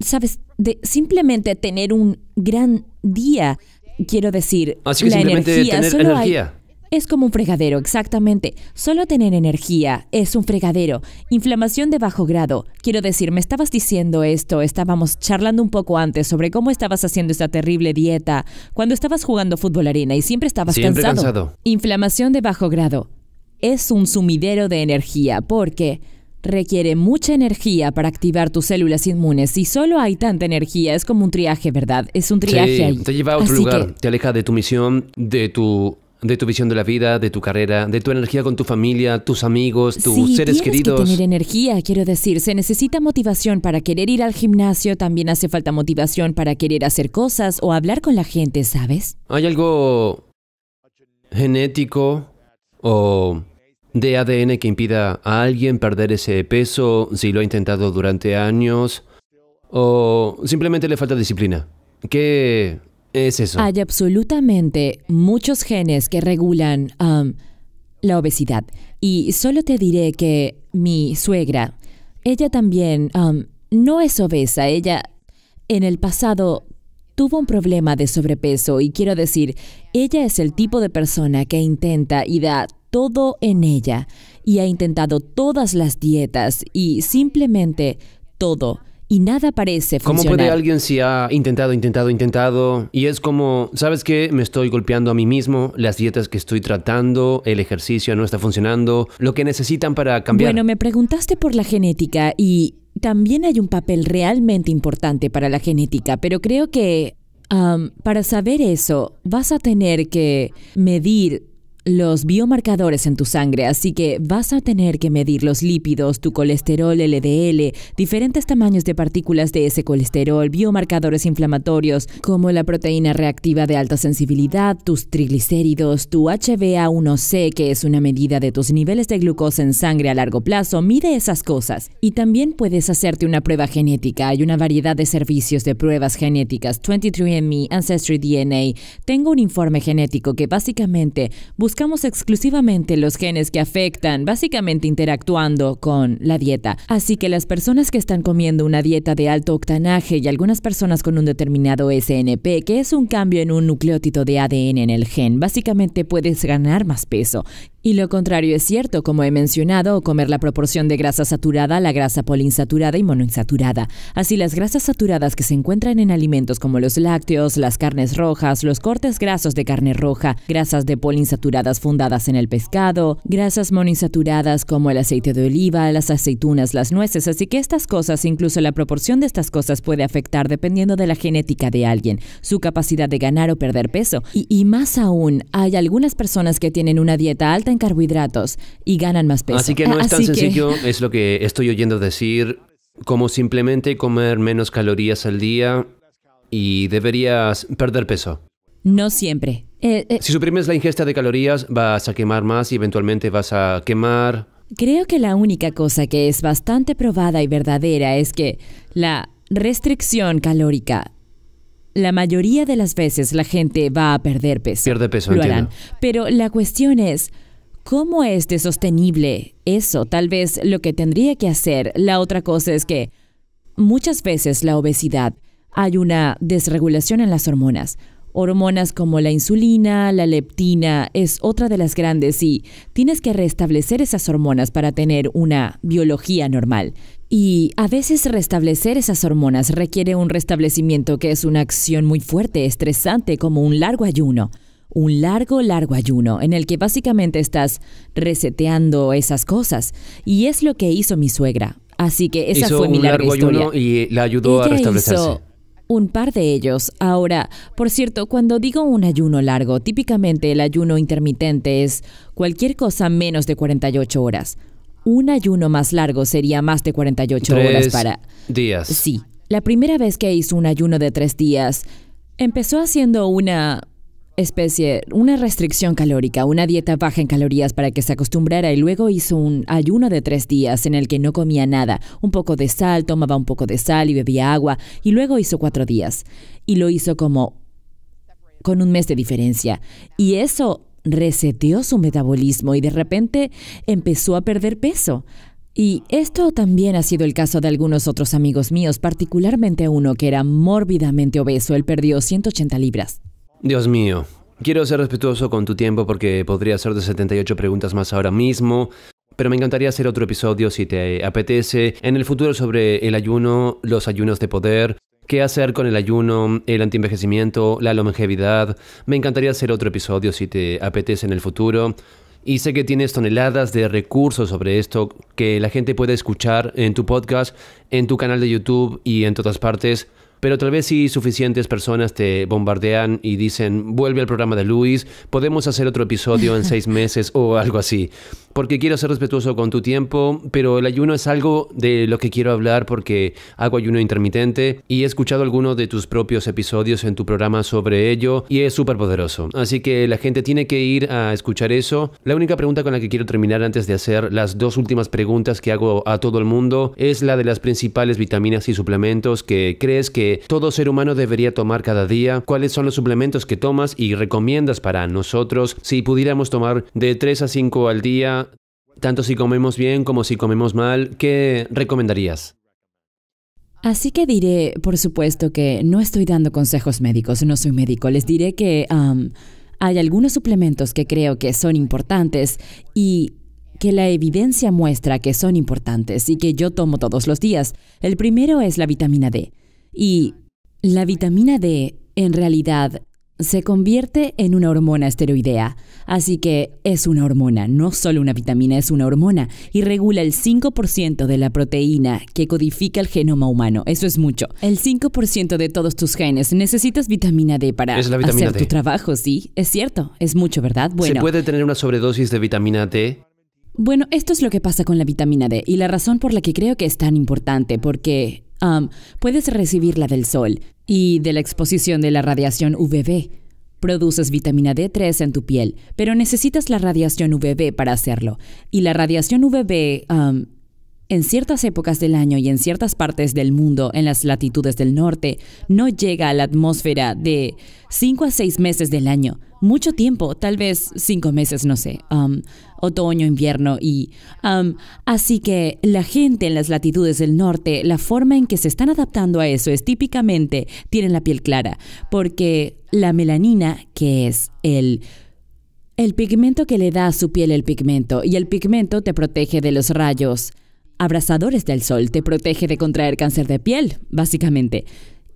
Sabes, de simplemente tener un gran día. Quiero decir, la energía, es como un fregadero, exactamente. Solo tener energía es un fregadero. Inflamación de bajo grado. Quiero decir, me estabas diciendo esto, estábamos charlando un poco antes sobre cómo estabas haciendo esta terrible dieta, cuando estabas jugando fútbol arena y siempre estabas cansado. Inflamación de bajo grado. Es un sumidero de energía porque requiere mucha energía para activar tus células inmunes y solo hay tanta energía, es como un triaje, ¿verdad? Es un triaje Te lleva a otro lugar, te aleja de tu misión, de tu de tu visión de la vida, de tu carrera, de tu energía con tu familia, tus amigos, tus seres queridos. Que tener energía, quiero decir, se necesita motivación para querer ir al gimnasio, también hace falta motivación para querer hacer cosas o hablar con la gente, ¿sabes? Hay algo genético o de ADN que impida a alguien perder ese peso si lo ha intentado durante años o simplemente le falta disciplina. ¿Qué hay absolutamente muchos genes que regulan um, la obesidad. Y solo te diré que mi suegra, ella también um, no es obesa. Ella en el pasado tuvo un problema de sobrepeso y quiero decir, ella es el tipo de persona que intenta y da todo en ella y ha intentado todas las dietas y simplemente todo y nada parece funcionar. ¿Cómo puede alguien si ha intentado, intentado, intentado y es como, ¿sabes qué? Me estoy golpeando a mí mismo, las dietas que estoy tratando, el ejercicio no está funcionando, lo que necesitan para cambiar? Bueno, me preguntaste por la genética y también hay un papel realmente importante para la genética, pero creo que para saber eso vas a tener que medir los biomarcadores en tu sangre, así que vas a tener que medir los lípidos, tu colesterol LDL, diferentes tamaños de partículas de ese colesterol, biomarcadores inflamatorios como la proteína reactiva de alta sensibilidad, tus triglicéridos, tu HbA1c, que es una medida de tus niveles de glucosa en sangre a largo plazo, mide esas cosas. Y también puedes hacerte una prueba genética. Hay una variedad de servicios de pruebas genéticas, 23andMe, Ancestry DNA. Tengo un informe genético que básicamente busca buscamos exclusivamente los genes que afectan, básicamente interactuando con la dieta. Así que las personas que están comiendo una dieta de alto octanaje y algunas personas con un determinado SNP, que es un cambio en un nucleótido de ADN en el gen, básicamente puedes ganar más peso. Y lo contrario es cierto, como he mencionado, comer la proporción de grasa saturada, la grasa poliinsaturada y monoinsaturada. Así las grasas saturadas que se encuentran en alimentos como los lácteos, las carnes rojas, los cortes grasos de carne roja, grasas de poliinsaturadas fundadas en el pescado, grasas monoinsaturadas como el aceite de oliva, las aceitunas, las nueces, así que estas cosas, incluso la proporción de estas cosas puede afectar dependiendo de la genética de alguien, su capacidad de ganar o perder peso. y más aún, hay algunas personas que tienen una dieta alta en carbohidratos y ganan más peso. Así que no ah, es tan sencillo, es lo que estoy oyendo decir, como simplemente comer menos calorías al día y deberías perder peso. No siempre. Eh, eh, si suprimes la ingesta de calorías, vas a quemar más y eventualmente vas a quemar. Creo que la única cosa que es bastante probada y verdadera es que la restricción calórica la mayoría de las veces la gente va a perder peso. Pierde peso, Lo Pero la cuestión es, ¿Cómo es de sostenible eso? Tal vez lo que tendría que hacer. La otra cosa es que muchas veces la obesidad hay una desregulación en las hormonas. Hormonas como la insulina, la leptina, es otra de las grandes y tienes que restablecer esas hormonas para tener una biología normal. Y a veces restablecer esas hormonas requiere un restablecimiento que es una acción muy fuerte, estresante, como un largo ayuno un largo, largo ayuno en el que básicamente estás reseteando esas cosas. Y es lo que hizo mi suegra. Así que esa fue mi un y la ayudó a restablecerse. un par de ellos. Ahora, por cierto, cuando digo un ayuno largo, típicamente el ayuno intermitente es cualquier cosa menos de 48 horas. Un ayuno más largo sería más de 48 horas para... Días. Sí. La primera vez que hizo un ayuno de tres días, empezó haciendo una especie, una restricción calórica, una dieta baja en calorías para que se acostumbrara y luego hizo un ayuno de tres días en el que no comía nada, un poco de sal, tomaba un poco de sal y bebía agua y luego hizo cuatro días y lo hizo como con un mes de diferencia y eso reseteó su metabolismo y de repente empezó a perder peso. Y esto también ha sido el caso de algunos otros amigos míos, particularmente uno que era mórbidamente obeso, él perdió 180 libras. Dios mío, quiero ser respetuoso con tu tiempo porque podría de 78 preguntas más ahora mismo, pero me encantaría hacer otro episodio si te apetece en el futuro sobre el ayuno, los ayunos de poder, qué hacer con el ayuno, el antienvejecimiento, la longevidad. Me encantaría hacer otro episodio si te apetece en el futuro. Y sé que tienes toneladas de recursos sobre esto que la gente puede escuchar en tu podcast, en tu canal de YouTube y en todas partes pero tal vez si suficientes personas te bombardean y dicen, vuelve al programa de Luis, podemos hacer otro episodio en seis meses o algo así. Porque quiero ser respetuoso con tu tiempo, pero el ayuno es algo de lo que quiero hablar porque hago ayuno intermitente y he escuchado algunos de tus propios episodios en tu programa sobre ello y es súper poderoso. Así que la gente tiene que ir a escuchar eso. La única pregunta con la que quiero terminar antes de hacer las dos últimas preguntas que hago a todo el mundo es la de las principales vitaminas y suplementos que crees que todo ser humano debería tomar cada día, cuáles son los suplementos que tomas y recomiendas para nosotros, si pudiéramos tomar de 3 a 5 al día, tanto si comemos bien como si comemos mal, ¿qué recomendarías? Así que diré, por supuesto, que no estoy dando consejos médicos, no soy médico. Les diré que hay algunos suplementos que creo que son importantes y que la evidencia muestra que son importantes y que yo tomo todos los días. El primero es la vitamina D. Y la vitamina D, en realidad, se convierte en una hormona esteroidea. Así que es una hormona, no solo una vitamina, es una hormona y regula el 5% de la proteína que codifica el genoma humano. Eso es mucho. El 5% de todos tus genes. Necesitas vitamina D para hacer tu trabajo, ¿sí? Es cierto, es mucho, ¿verdad? Bueno. ¿Se puede tener una sobredosis de vitamina D? Bueno, esto es lo que pasa con la vitamina D y la razón por la que creo que es tan importante, porque um, puedes la del sol y de la exposición de la radiación UVB. Produces vitamina D3 en tu piel, pero necesitas la radiación UVB para hacerlo. Y la radiación UVB um, en ciertas épocas del año y en ciertas partes del mundo, en las latitudes del norte, no llega a la atmósfera de 5 a 6 meses del año. Mucho tiempo, tal vez 5 meses, no sé. Um, otoño, invierno y... Um, así que la gente en las latitudes del norte, la forma en que se están adaptando a eso es típicamente tienen la piel clara, porque la melanina, que es el... El pigmento que le da a su piel el pigmento, y el pigmento te protege de los rayos abrasadores del sol, te protege de contraer cáncer de piel, básicamente.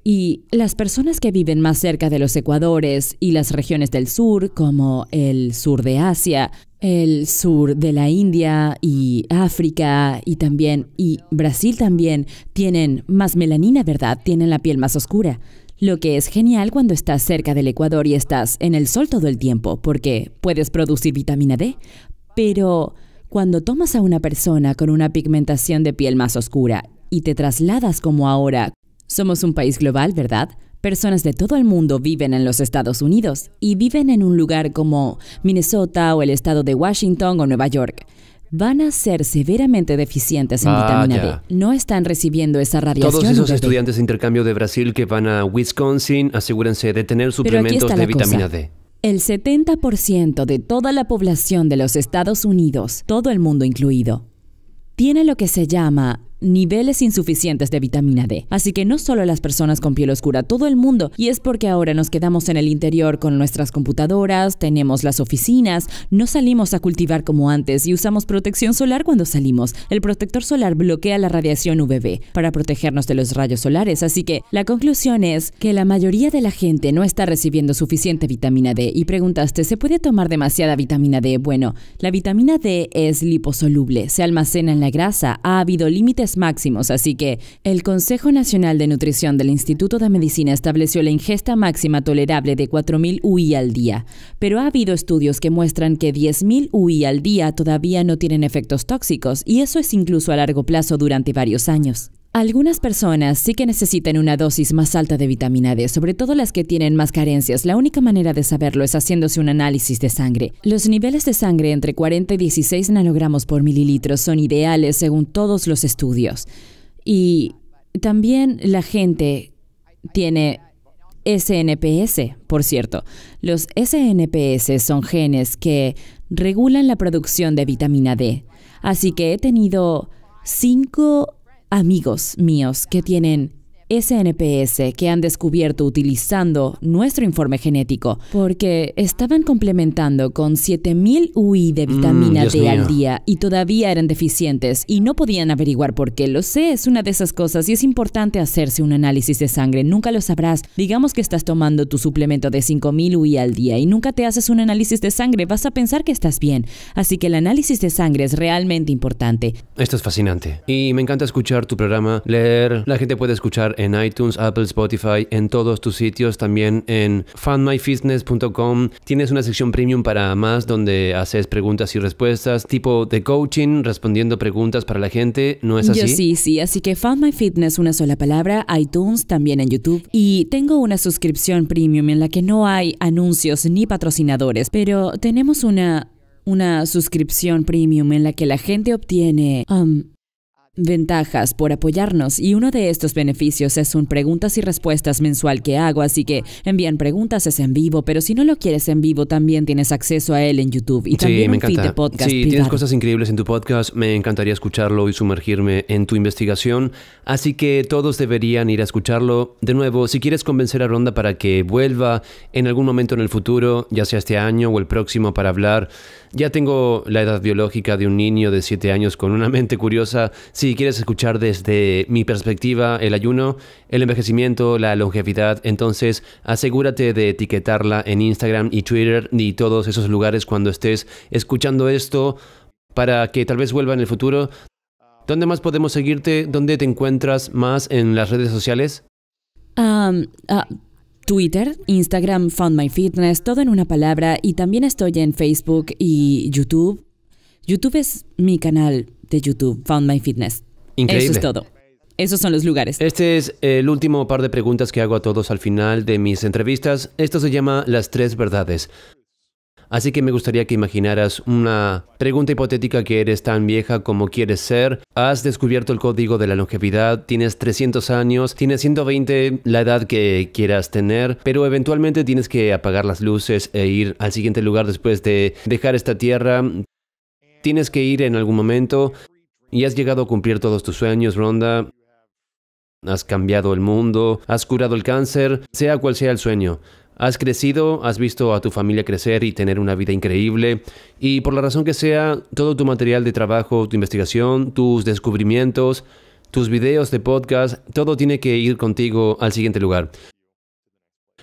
Y las personas que viven más cerca de los ecuadores y las regiones del sur, como el sur de Asia, el sur de la India y África y también y Brasil también tienen más melanina, ¿verdad? Tienen la piel más oscura. Lo que es genial cuando estás cerca del Ecuador y estás en el sol todo el tiempo, porque puedes producir vitamina D. Pero cuando tomas a una persona con una pigmentación de piel más oscura y te trasladas como ahora somos un país global, ¿verdad? Personas de todo el mundo viven en los Estados Unidos y viven en un lugar como Minnesota o el estado de Washington o Nueva York. Van a ser severamente deficientes en vitamina D. No están recibiendo esa radiación. Todos esos estudiantes de intercambio de Brasil que van a Wisconsin, asegúrense de tener suplementos de vitamina D. El 70% de toda la población de los Estados Unidos, todo el mundo incluido, tiene lo que se llama niveles insuficientes de vitamina D. Así que no solo las personas con piel oscura, todo el mundo. Y es porque ahora nos quedamos en el interior con nuestras computadoras, tenemos las oficinas, no salimos a cultivar como antes y usamos protección solar cuando salimos. El protector solar bloquea la radiación UVB para protegernos de los rayos solares. Así que la conclusión es que la mayoría de la gente no está recibiendo suficiente vitamina D. Y preguntaste, ¿se puede tomar demasiada vitamina D? Bueno, la vitamina D es liposoluble, se almacena en la grasa, ha habido límites máximos, así que el Consejo Nacional de Nutrición del Instituto de Medicina estableció la ingesta máxima tolerable de 4.000 UI al día, pero ha habido estudios que muestran que 10.000 UI al día todavía no tienen efectos tóxicos y eso es incluso a largo plazo durante varios años. Algunas personas sí que necesitan una dosis más alta de vitamina D, sobre todo las que tienen más carencias. La única manera de saberlo es haciéndose un análisis de sangre. Los niveles de sangre entre 40 y 16 nanogramos por mililitro son ideales según todos los estudios. Y también la gente tiene SNPS, por cierto. Los SNPS son genes que regulan la producción de vitamina D. Así que he tenido cinco amigos míos que tienen SNPS que han descubierto utilizando nuestro informe genético, porque estaban complementando con 7000 UI de mm, vitamina D al día y todavía eran deficientes y no podían averiguar por qué. Lo sé, es una de esas cosas y es importante hacerse un análisis de sangre. Nunca lo sabrás. Digamos que estás tomando tu suplemento de 5000 UI al día y nunca te haces un análisis de sangre, vas a pensar que estás bien. Así que el análisis de sangre es realmente importante. Esto es fascinante y me encanta escuchar tu programa, leer. La gente puede escuchar en iTunes, Apple, Spotify, en todos tus sitios, también en fanmyfitness.com. Tienes una sección premium para más donde haces preguntas y respuestas, tipo de coaching, respondiendo preguntas para la gente, ¿no es así? Yo sí, sí, así que fanmyfitness, una sola palabra, iTunes, también en YouTube. Y tengo una suscripción premium en la que no hay anuncios ni patrocinadores, pero tenemos una una suscripción premium en la que la gente obtiene um, Ventajas por apoyarnos y uno de estos beneficios es un preguntas y respuestas mensual que hago, así que envían preguntas, es en vivo, pero si no lo quieres en vivo también tienes acceso a él en YouTube y también me un feed de podcast. Sí, tienes cosas increíbles en tu podcast, me encantaría escucharlo y sumergirme en tu investigación, así que todos deberían ir a escucharlo. De nuevo, si quieres convencer a Ronda para que vuelva en algún momento en el futuro, ya sea este año o el próximo para hablar ya tengo la edad biológica de un niño de 7 años con una mente curiosa. Si quieres escuchar desde mi perspectiva el ayuno, el envejecimiento, la longevidad, entonces asegúrate de etiquetarla en Instagram y Twitter y todos esos lugares cuando estés escuchando esto para que tal vez vuelva en el futuro. ¿Dónde más podemos seguirte? ¿Dónde te encuentras más en las redes sociales? Um, uh, Twitter, Instagram, Found My Fitness, todo en una palabra. Y también estoy en Facebook y YouTube. YouTube es mi canal de YouTube, Found My Fitness. Increíble. Eso es todo. Esos son los lugares. Este es el último par de preguntas que hago a todos al final de mis entrevistas. Esto se llama Las Tres Verdades. Así que me gustaría que imaginaras una pregunta hipotética que eres tan vieja como quieres ser, has descubierto el código de la longevidad, tienes 300 años, tienes 120, la edad que quieras tener, pero eventualmente tienes que apagar las luces e ir al siguiente lugar después de dejar esta tierra. Tienes que ir en algún momento y has llegado a cumplir todos tus sueños, Ronda. Has cambiado el mundo, has curado el cáncer, sea cual sea el sueño. Has crecido, has visto a tu familia crecer y tener una vida increíble, y por la razón que sea, todo tu material de trabajo, tu investigación, tus descubrimientos, tus videos de podcast, todo tiene que ir contigo al siguiente lugar.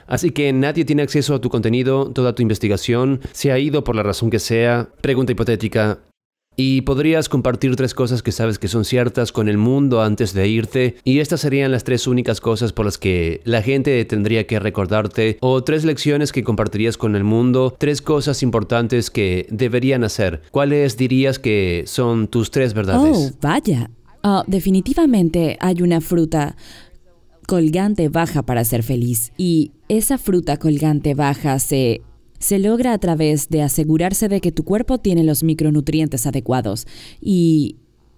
Así que nadie tiene acceso a tu contenido, toda tu investigación se ha ido por la razón que sea, pregunta hipotética, y podrías compartir tres cosas que sabes que son ciertas con el mundo antes de irte. Y estas serían las tres únicas cosas por las que la gente tendría que recordarte. O tres lecciones que compartirías con el mundo. Tres cosas importantes que deberían hacer. ¿Cuáles dirías que son tus tres verdades? Oh, vaya. Ah, definitivamente hay una fruta colgante baja para ser feliz. Y esa fruta colgante baja se se logra a través de asegurarse de que tu cuerpo tiene los micronutrientes adecuados y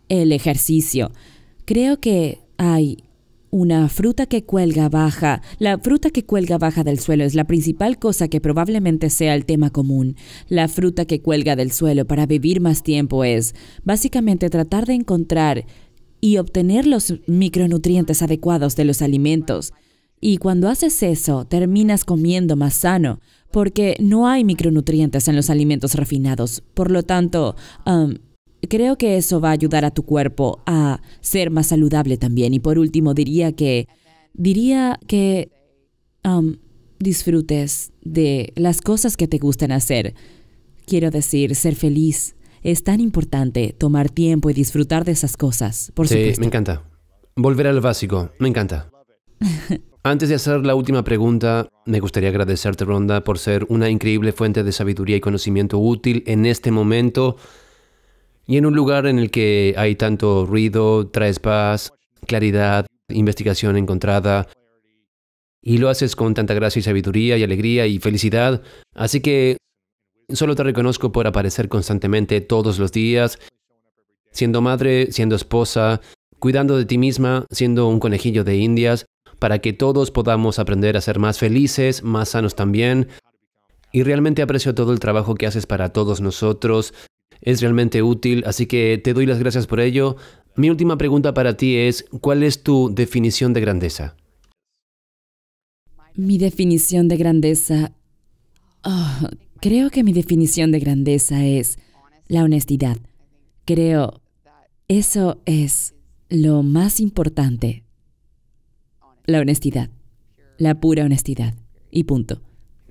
el ejercicio. Creo que hay una fruta que cuelga baja. La fruta que cuelga baja del suelo es la principal cosa que probablemente sea el tema común. La fruta que cuelga del suelo para vivir más tiempo es básicamente tratar de encontrar y obtener los micronutrientes adecuados de los alimentos. Y cuando haces eso, terminas comiendo más sano, porque no hay micronutrientes en los alimentos refinados. Por lo tanto, um, creo que eso va a ayudar a tu cuerpo a ser más saludable también. Y por último, diría que, diría que um, disfrutes de las cosas que te gustan hacer. Quiero decir, ser feliz. Es tan importante tomar tiempo y disfrutar de esas cosas, por sí, me encanta. Volver al básico, me encanta. Antes de hacer la última pregunta, me gustaría agradecerte, Ronda, por ser una increíble fuente de sabiduría y conocimiento útil en este momento y en un lugar en el que hay tanto ruido, traes paz, claridad, investigación encontrada. Y lo haces con tanta gracia y sabiduría y alegría y felicidad. Así que solo te reconozco por aparecer constantemente todos los días, siendo madre, siendo esposa, cuidando de ti misma, siendo un conejillo de indias, para que todos podamos aprender a ser más felices, más sanos también. Y realmente aprecio todo el trabajo que haces para todos nosotros. Es realmente útil, así que te doy las gracias por ello. Mi última pregunta para ti es, ¿cuál es tu definición de grandeza? Mi definición de grandeza... Ah, creo que mi definición de grandeza es la honestidad. Creo eso es lo más importante la honestidad, la pura honestidad. Y punto.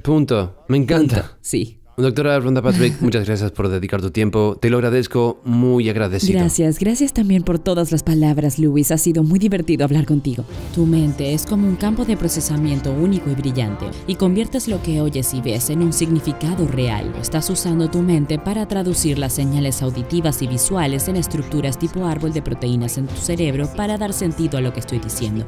Punto. Me encanta. Sí. Doctora Ronda Patrick, muchas gracias por dedicar tu tiempo. Te lo agradezco, muy agradecido. Gracias, gracias también por todas las palabras, Luis. Ha sido muy divertido hablar contigo. Tu mente es como un campo de procesamiento único y brillante, y conviertes lo que oyes y ves en un significado real. Estás usando tu mente para traducir las señales auditivas y visuales en estructuras tipo árbol de proteínas en tu cerebro para dar sentido a lo que estoy diciendo.